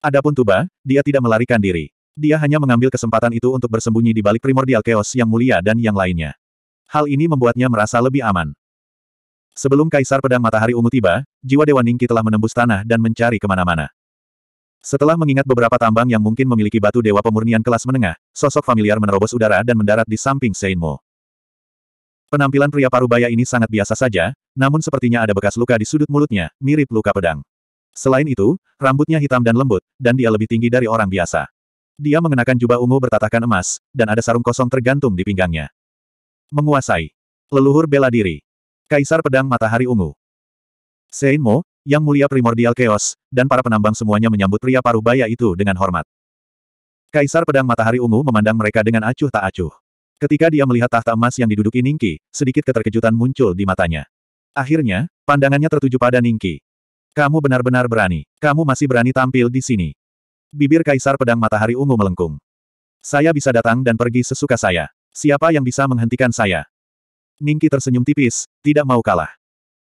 Adapun Tuba, dia tidak melarikan diri. Dia hanya mengambil kesempatan itu untuk bersembunyi di balik primordial chaos yang mulia dan yang lainnya. Hal ini membuatnya merasa lebih aman. Sebelum Kaisar Pedang Matahari Ungu tiba, jiwa Dewa Ningki telah menembus tanah dan mencari kemana-mana. Setelah mengingat beberapa tambang yang mungkin memiliki batu dewa pemurnian kelas menengah, sosok familiar menerobos udara dan mendarat di samping Seinmo. Mo. Penampilan pria parubaya ini sangat biasa saja, namun sepertinya ada bekas luka di sudut mulutnya, mirip luka pedang. Selain itu, rambutnya hitam dan lembut, dan dia lebih tinggi dari orang biasa. Dia mengenakan jubah ungu bertatakan emas, dan ada sarung kosong tergantung di pinggangnya. Menguasai. Leluhur bela diri. Kaisar Pedang Matahari Ungu. Seinmo, yang mulia primordial chaos, dan para penambang semuanya menyambut pria parubaya itu dengan hormat. Kaisar Pedang Matahari Ungu memandang mereka dengan acuh tak acuh. Ketika dia melihat tahta emas yang diduduki Ningki, sedikit keterkejutan muncul di matanya. Akhirnya, pandangannya tertuju pada Ningki. Kamu benar-benar berani. Kamu masih berani tampil di sini. Bibir Kaisar Pedang Matahari Ungu melengkung. Saya bisa datang dan pergi sesuka saya. Siapa yang bisa menghentikan saya? Ningki tersenyum tipis, tidak mau kalah.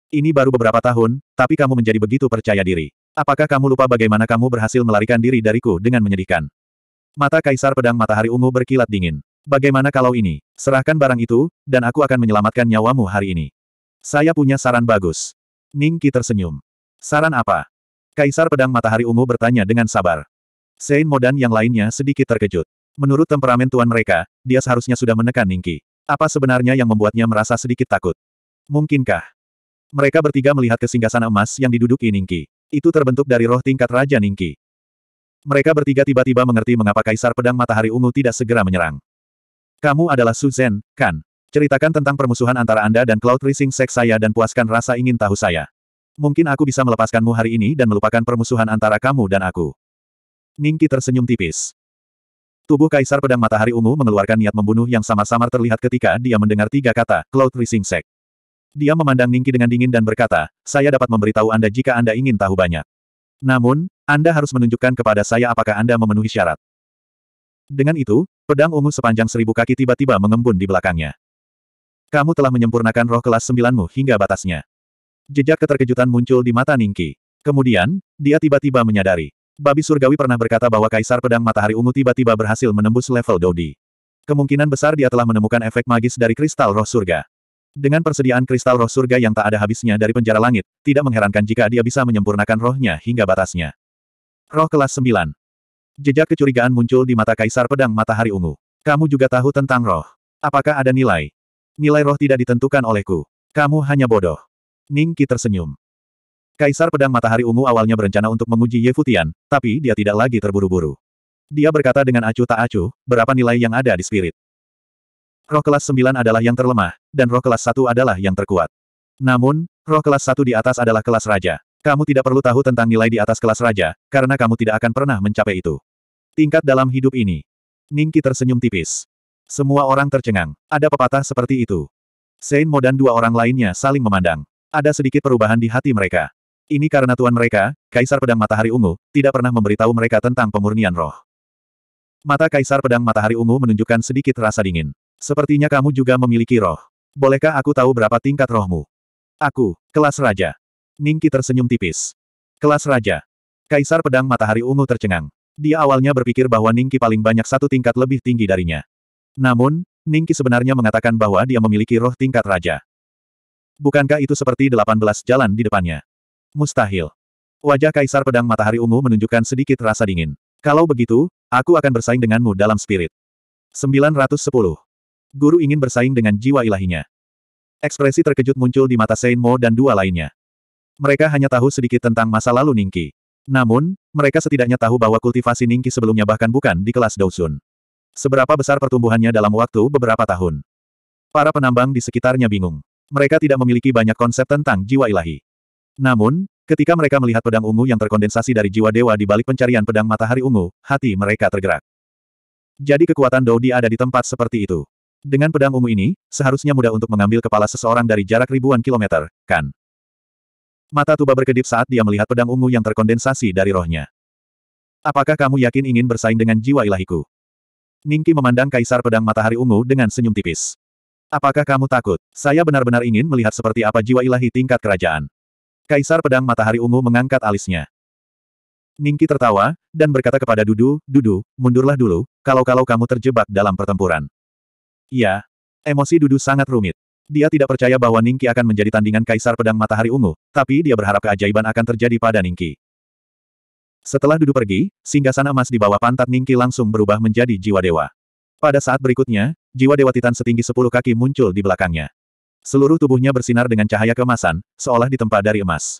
Ini baru beberapa tahun, tapi kamu menjadi begitu percaya diri. Apakah kamu lupa bagaimana kamu berhasil melarikan diri dariku dengan menyedihkan? Mata Kaisar Pedang Matahari Ungu berkilat dingin. Bagaimana kalau ini? Serahkan barang itu, dan aku akan menyelamatkan nyawamu hari ini. Saya punya saran bagus. Ningki tersenyum. Saran apa? Kaisar Pedang Matahari Ungu bertanya dengan sabar. Sein Modan yang lainnya sedikit terkejut. Menurut temperamen tuan mereka, dia seharusnya sudah menekan Ningki. Apa sebenarnya yang membuatnya merasa sedikit takut? Mungkinkah? Mereka bertiga melihat kesinggasan emas yang diduduki Ningki. Itu terbentuk dari roh tingkat Raja Ningki. Mereka bertiga tiba-tiba mengerti mengapa Kaisar Pedang Matahari Ungu tidak segera menyerang. Kamu adalah Suzen, kan? Ceritakan tentang permusuhan antara Anda dan Cloud Rising Sek saya dan puaskan rasa ingin tahu saya. Mungkin aku bisa melepaskanmu hari ini dan melupakan permusuhan antara kamu dan aku. Ningki tersenyum tipis. Tubuh Kaisar Pedang Matahari Ungu mengeluarkan niat membunuh yang sama-sama terlihat ketika dia mendengar tiga kata, Cloud Rising Sek. Dia memandang Ningki dengan dingin dan berkata, saya dapat memberitahu Anda jika Anda ingin tahu banyak. Namun, Anda harus menunjukkan kepada saya apakah Anda memenuhi syarat. Dengan itu, pedang ungu sepanjang seribu kaki tiba-tiba mengembun di belakangnya. Kamu telah menyempurnakan roh kelas sembilanmu hingga batasnya. Jejak keterkejutan muncul di mata Ningki. Kemudian, dia tiba-tiba menyadari. Babi surgawi pernah berkata bahwa Kaisar Pedang Matahari Ungu tiba-tiba berhasil menembus level Dodi. Kemungkinan besar dia telah menemukan efek magis dari kristal roh surga. Dengan persediaan kristal roh surga yang tak ada habisnya dari penjara langit, tidak mengherankan jika dia bisa menyempurnakan rohnya hingga batasnya. Roh kelas 9. Jejak kecurigaan muncul di mata Kaisar Pedang Matahari Ungu. Kamu juga tahu tentang roh. Apakah ada nilai? Nilai roh tidak ditentukan olehku. Kamu hanya bodoh. Ning Qi tersenyum. Kaisar Pedang Matahari Ungu awalnya berencana untuk menguji Ye Futian, tapi dia tidak lagi terburu-buru. Dia berkata dengan acuh tak acuh, berapa nilai yang ada di spirit. Roh kelas 9 adalah yang terlemah, dan roh kelas satu adalah yang terkuat. Namun, roh kelas satu di atas adalah kelas raja. Kamu tidak perlu tahu tentang nilai di atas kelas raja, karena kamu tidak akan pernah mencapai itu. Tingkat dalam hidup ini. Ningki tersenyum tipis. Semua orang tercengang. Ada pepatah seperti itu. Sein Mo dan dua orang lainnya saling memandang. Ada sedikit perubahan di hati mereka. Ini karena tuan mereka, Kaisar Pedang Matahari Ungu, tidak pernah memberitahu mereka tentang pemurnian roh. Mata Kaisar Pedang Matahari Ungu menunjukkan sedikit rasa dingin. Sepertinya kamu juga memiliki roh. Bolehkah aku tahu berapa tingkat rohmu? Aku, kelas raja. Ningki tersenyum tipis. Kelas Raja. Kaisar Pedang Matahari Ungu tercengang. Dia awalnya berpikir bahwa Ningki paling banyak satu tingkat lebih tinggi darinya. Namun, Ningki sebenarnya mengatakan bahwa dia memiliki roh tingkat raja. Bukankah itu seperti 18 jalan di depannya? Mustahil. Wajah Kaisar Pedang Matahari Ungu menunjukkan sedikit rasa dingin. Kalau begitu, aku akan bersaing denganmu dalam spirit. 910. Guru ingin bersaing dengan jiwa ilahinya. Ekspresi terkejut muncul di mata Saint Mo dan dua lainnya. Mereka hanya tahu sedikit tentang masa lalu Ningki. Namun, mereka setidaknya tahu bahwa kultivasi Ningki sebelumnya bahkan bukan di kelas Dousun. Seberapa besar pertumbuhannya dalam waktu beberapa tahun. Para penambang di sekitarnya bingung. Mereka tidak memiliki banyak konsep tentang jiwa ilahi. Namun, ketika mereka melihat pedang ungu yang terkondensasi dari jiwa dewa di balik pencarian pedang matahari ungu, hati mereka tergerak. Jadi kekuatan Dodi ada di tempat seperti itu. Dengan pedang ungu ini, seharusnya mudah untuk mengambil kepala seseorang dari jarak ribuan kilometer, kan? Mata Tuba berkedip saat dia melihat pedang ungu yang terkondensasi dari rohnya. Apakah kamu yakin ingin bersaing dengan jiwa ilahiku? Ningki memandang Kaisar Pedang Matahari Ungu dengan senyum tipis. Apakah kamu takut? Saya benar-benar ingin melihat seperti apa jiwa ilahi tingkat kerajaan. Kaisar Pedang Matahari Ungu mengangkat alisnya. Ningki tertawa, dan berkata kepada Dudu, Dudu, mundurlah dulu, kalau-kalau kamu terjebak dalam pertempuran. Ya. Emosi Dudu sangat rumit. Dia tidak percaya bahwa Ningki akan menjadi tandingan Kaisar Pedang Matahari Ungu, tapi dia berharap keajaiban akan terjadi pada Ningki. Setelah duduk pergi, singgasana emas di bawah pantat Ningki langsung berubah menjadi jiwa dewa. Pada saat berikutnya, jiwa dewa Titan setinggi sepuluh kaki muncul di belakangnya. Seluruh tubuhnya bersinar dengan cahaya kemasan, seolah ditempa dari emas.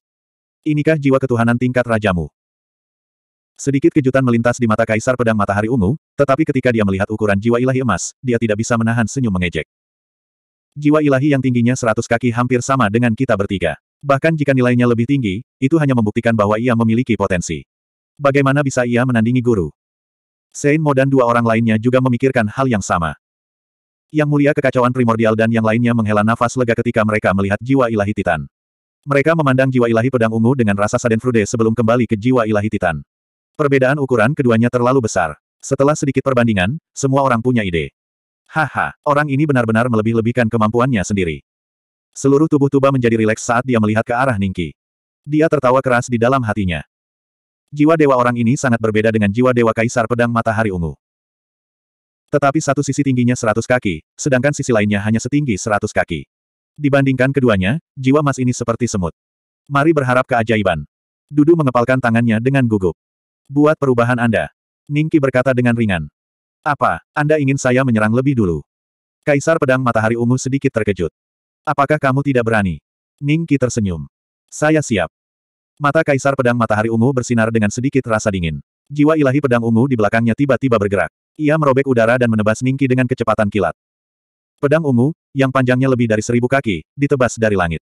Inikah jiwa ketuhanan tingkat rajamu? Sedikit kejutan melintas di mata Kaisar Pedang Matahari Ungu, tetapi ketika dia melihat ukuran jiwa ilahi emas, dia tidak bisa menahan senyum mengejek. Jiwa ilahi yang tingginya seratus kaki hampir sama dengan kita bertiga. Bahkan jika nilainya lebih tinggi, itu hanya membuktikan bahwa ia memiliki potensi. Bagaimana bisa ia menandingi guru? Sein Mo dan dua orang lainnya juga memikirkan hal yang sama. Yang mulia kekacauan primordial dan yang lainnya menghela nafas lega ketika mereka melihat jiwa ilahi Titan. Mereka memandang jiwa ilahi pedang ungu dengan rasa frude sebelum kembali ke jiwa ilahi Titan. Perbedaan ukuran keduanya terlalu besar. Setelah sedikit perbandingan, semua orang punya ide. Haha, orang ini benar-benar melebih-lebihkan kemampuannya sendiri. Seluruh tubuh Tuba menjadi rileks saat dia melihat ke arah Ningki. Dia tertawa keras di dalam hatinya. Jiwa dewa orang ini sangat berbeda dengan jiwa dewa kaisar pedang matahari ungu. Tetapi satu sisi tingginya seratus kaki, sedangkan sisi lainnya hanya setinggi seratus kaki. Dibandingkan keduanya, jiwa mas ini seperti semut. Mari berharap keajaiban. Dudu mengepalkan tangannya dengan gugup. Buat perubahan Anda. Ningki berkata dengan ringan. Apa, Anda ingin saya menyerang lebih dulu? Kaisar Pedang Matahari Ungu sedikit terkejut. Apakah kamu tidak berani? Ningki tersenyum. Saya siap. Mata Kaisar Pedang Matahari Ungu bersinar dengan sedikit rasa dingin. Jiwa ilahi pedang ungu di belakangnya tiba-tiba bergerak. Ia merobek udara dan menebas Ningki dengan kecepatan kilat. Pedang ungu, yang panjangnya lebih dari seribu kaki, ditebas dari langit.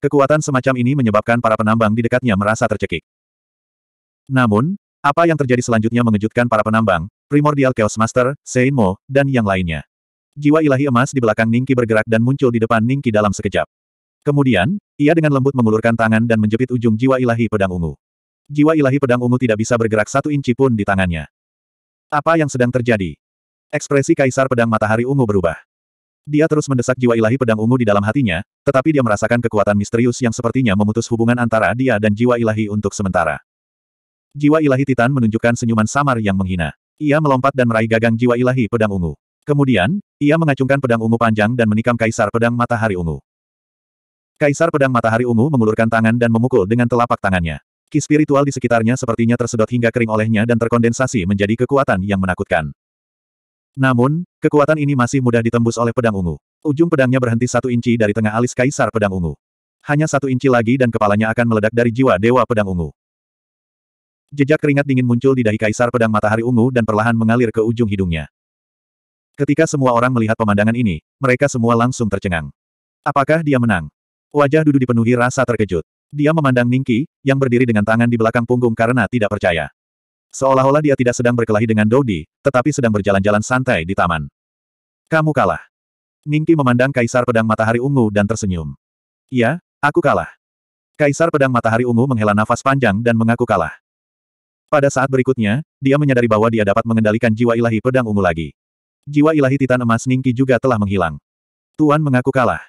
Kekuatan semacam ini menyebabkan para penambang di dekatnya merasa tercekik. Namun, apa yang terjadi selanjutnya mengejutkan para penambang, Primordial Chaos Master, Seimo, dan yang lainnya. Jiwa ilahi emas di belakang Ningki bergerak dan muncul di depan Ningki dalam sekejap. Kemudian, ia dengan lembut mengulurkan tangan dan menjepit ujung jiwa ilahi pedang ungu. Jiwa ilahi pedang ungu tidak bisa bergerak satu inci pun di tangannya. Apa yang sedang terjadi? Ekspresi kaisar pedang matahari ungu berubah. Dia terus mendesak jiwa ilahi pedang ungu di dalam hatinya, tetapi dia merasakan kekuatan misterius yang sepertinya memutus hubungan antara dia dan jiwa ilahi untuk sementara. Jiwa ilahi Titan menunjukkan senyuman samar yang menghina. Ia melompat dan meraih gagang jiwa ilahi pedang ungu. Kemudian, ia mengacungkan pedang ungu panjang dan menikam kaisar pedang matahari ungu. Kaisar pedang matahari ungu mengulurkan tangan dan memukul dengan telapak tangannya. Ki spiritual di sekitarnya sepertinya tersedot hingga kering olehnya dan terkondensasi menjadi kekuatan yang menakutkan. Namun, kekuatan ini masih mudah ditembus oleh pedang ungu. Ujung pedangnya berhenti satu inci dari tengah alis kaisar pedang ungu. Hanya satu inci lagi dan kepalanya akan meledak dari jiwa dewa pedang ungu. Jejak keringat dingin muncul di dahi kaisar pedang matahari ungu dan perlahan mengalir ke ujung hidungnya. Ketika semua orang melihat pemandangan ini, mereka semua langsung tercengang. Apakah dia menang? Wajah Dudu dipenuhi rasa terkejut. Dia memandang Ningki, yang berdiri dengan tangan di belakang punggung karena tidak percaya. Seolah-olah dia tidak sedang berkelahi dengan Dodi, tetapi sedang berjalan-jalan santai di taman. Kamu kalah. Ningki memandang Kaisar Pedang Matahari Ungu dan tersenyum. Iya, aku kalah. Kaisar Pedang Matahari Ungu menghela nafas panjang dan mengaku kalah. Pada saat berikutnya, dia menyadari bahwa dia dapat mengendalikan jiwa ilahi pedang ungu lagi. Jiwa ilahi Titan Emas Ningki juga telah menghilang. Tuan mengaku kalah.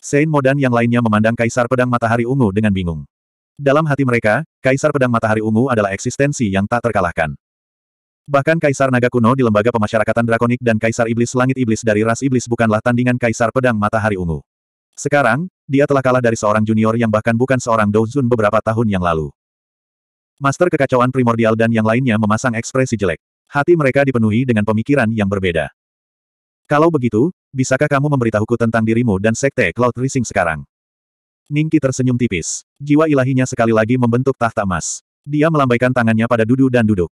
Saint Modan yang lainnya memandang Kaisar Pedang Matahari Ungu dengan bingung. Dalam hati mereka, Kaisar Pedang Matahari Ungu adalah eksistensi yang tak terkalahkan. Bahkan Kaisar Naga kuno di Lembaga Pemasyarakatan Drakonik dan Kaisar Iblis Langit Iblis dari ras Iblis bukanlah tandingan Kaisar Pedang Matahari Ungu. Sekarang, dia telah kalah dari seorang junior yang bahkan bukan seorang Douzun beberapa tahun yang lalu. Master kekacauan primordial dan yang lainnya memasang ekspresi jelek. Hati mereka dipenuhi dengan pemikiran yang berbeda. Kalau begitu, bisakah kamu memberitahuku tentang dirimu dan sekte Cloud Rising sekarang? Ningki tersenyum tipis. Jiwa ilahinya sekali lagi membentuk tahta emas. Dia melambaikan tangannya pada Dudu dan duduk.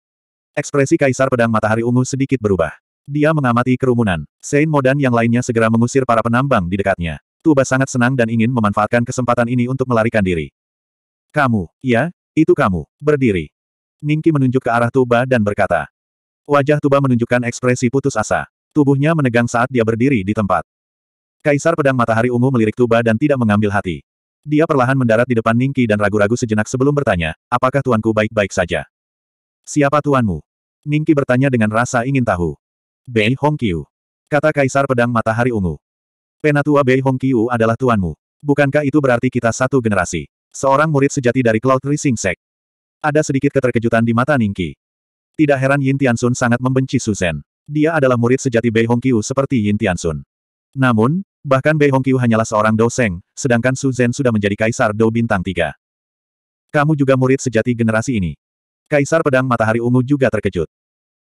Ekspresi Kaisar Pedang Matahari Ungu sedikit berubah. Dia mengamati kerumunan. Sein Modan yang lainnya segera mengusir para penambang di dekatnya. Tuba sangat senang dan ingin memanfaatkan kesempatan ini untuk melarikan diri. Kamu, ya, itu kamu, berdiri. Ningki menunjuk ke arah Tuba dan berkata. Wajah Tuba menunjukkan ekspresi putus asa. Tubuhnya menegang saat dia berdiri di tempat. Kaisar Pedang Matahari Ungu melirik Tuba dan tidak mengambil hati. Dia perlahan mendarat di depan Ningki dan ragu-ragu sejenak sebelum bertanya, apakah tuanku baik-baik saja? Siapa tuanmu? Ningki bertanya dengan rasa ingin tahu. Bei Hongqiu. Kata Kaisar Pedang Matahari Ungu. Penatua Bei Hongqiu adalah tuanmu. Bukankah itu berarti kita satu generasi? Seorang murid sejati dari Cloud Rising Sect. Ada sedikit keterkejutan di mata Ningki. Tidak heran Yin Tiansun sangat membenci Suzen. Dia adalah murid sejati Bei Hongqiu seperti Yin Tiansun. Namun, bahkan Bei Hongqiu hanyalah seorang Dou doseng, sedangkan Suzen sudah menjadi kaisar Dou Bintang 3. Kamu juga murid sejati generasi ini. Kaisar Pedang Matahari Ungu juga terkejut.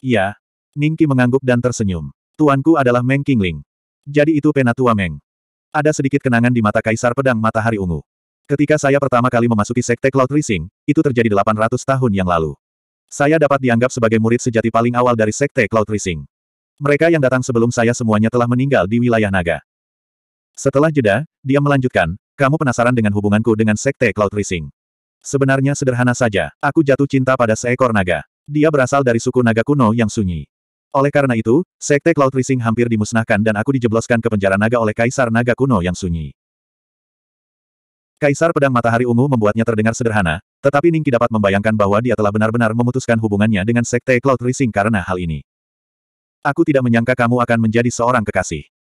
Ya, Ningki mengangguk dan tersenyum. Tuanku adalah Meng Qingling. Jadi itu penatua Meng. Ada sedikit kenangan di mata Kaisar Pedang Matahari Ungu. Ketika saya pertama kali memasuki Sekte Cloud Rising, itu terjadi 800 tahun yang lalu. Saya dapat dianggap sebagai murid sejati paling awal dari Sekte Cloud Rising. Mereka yang datang sebelum saya semuanya telah meninggal di wilayah naga. Setelah jeda, dia melanjutkan, kamu penasaran dengan hubunganku dengan Sekte Cloud Rising. Sebenarnya sederhana saja, aku jatuh cinta pada seekor naga. Dia berasal dari suku naga kuno yang sunyi. Oleh karena itu, Sekte Cloud Rising hampir dimusnahkan dan aku dijebloskan ke penjara naga oleh Kaisar Naga Kuno yang sunyi. Kaisar Pedang Matahari Ungu membuatnya terdengar sederhana, tetapi Ningki dapat membayangkan bahwa dia telah benar-benar memutuskan hubungannya dengan Sekte Cloud Rising karena hal ini. Aku tidak menyangka kamu akan menjadi seorang kekasih.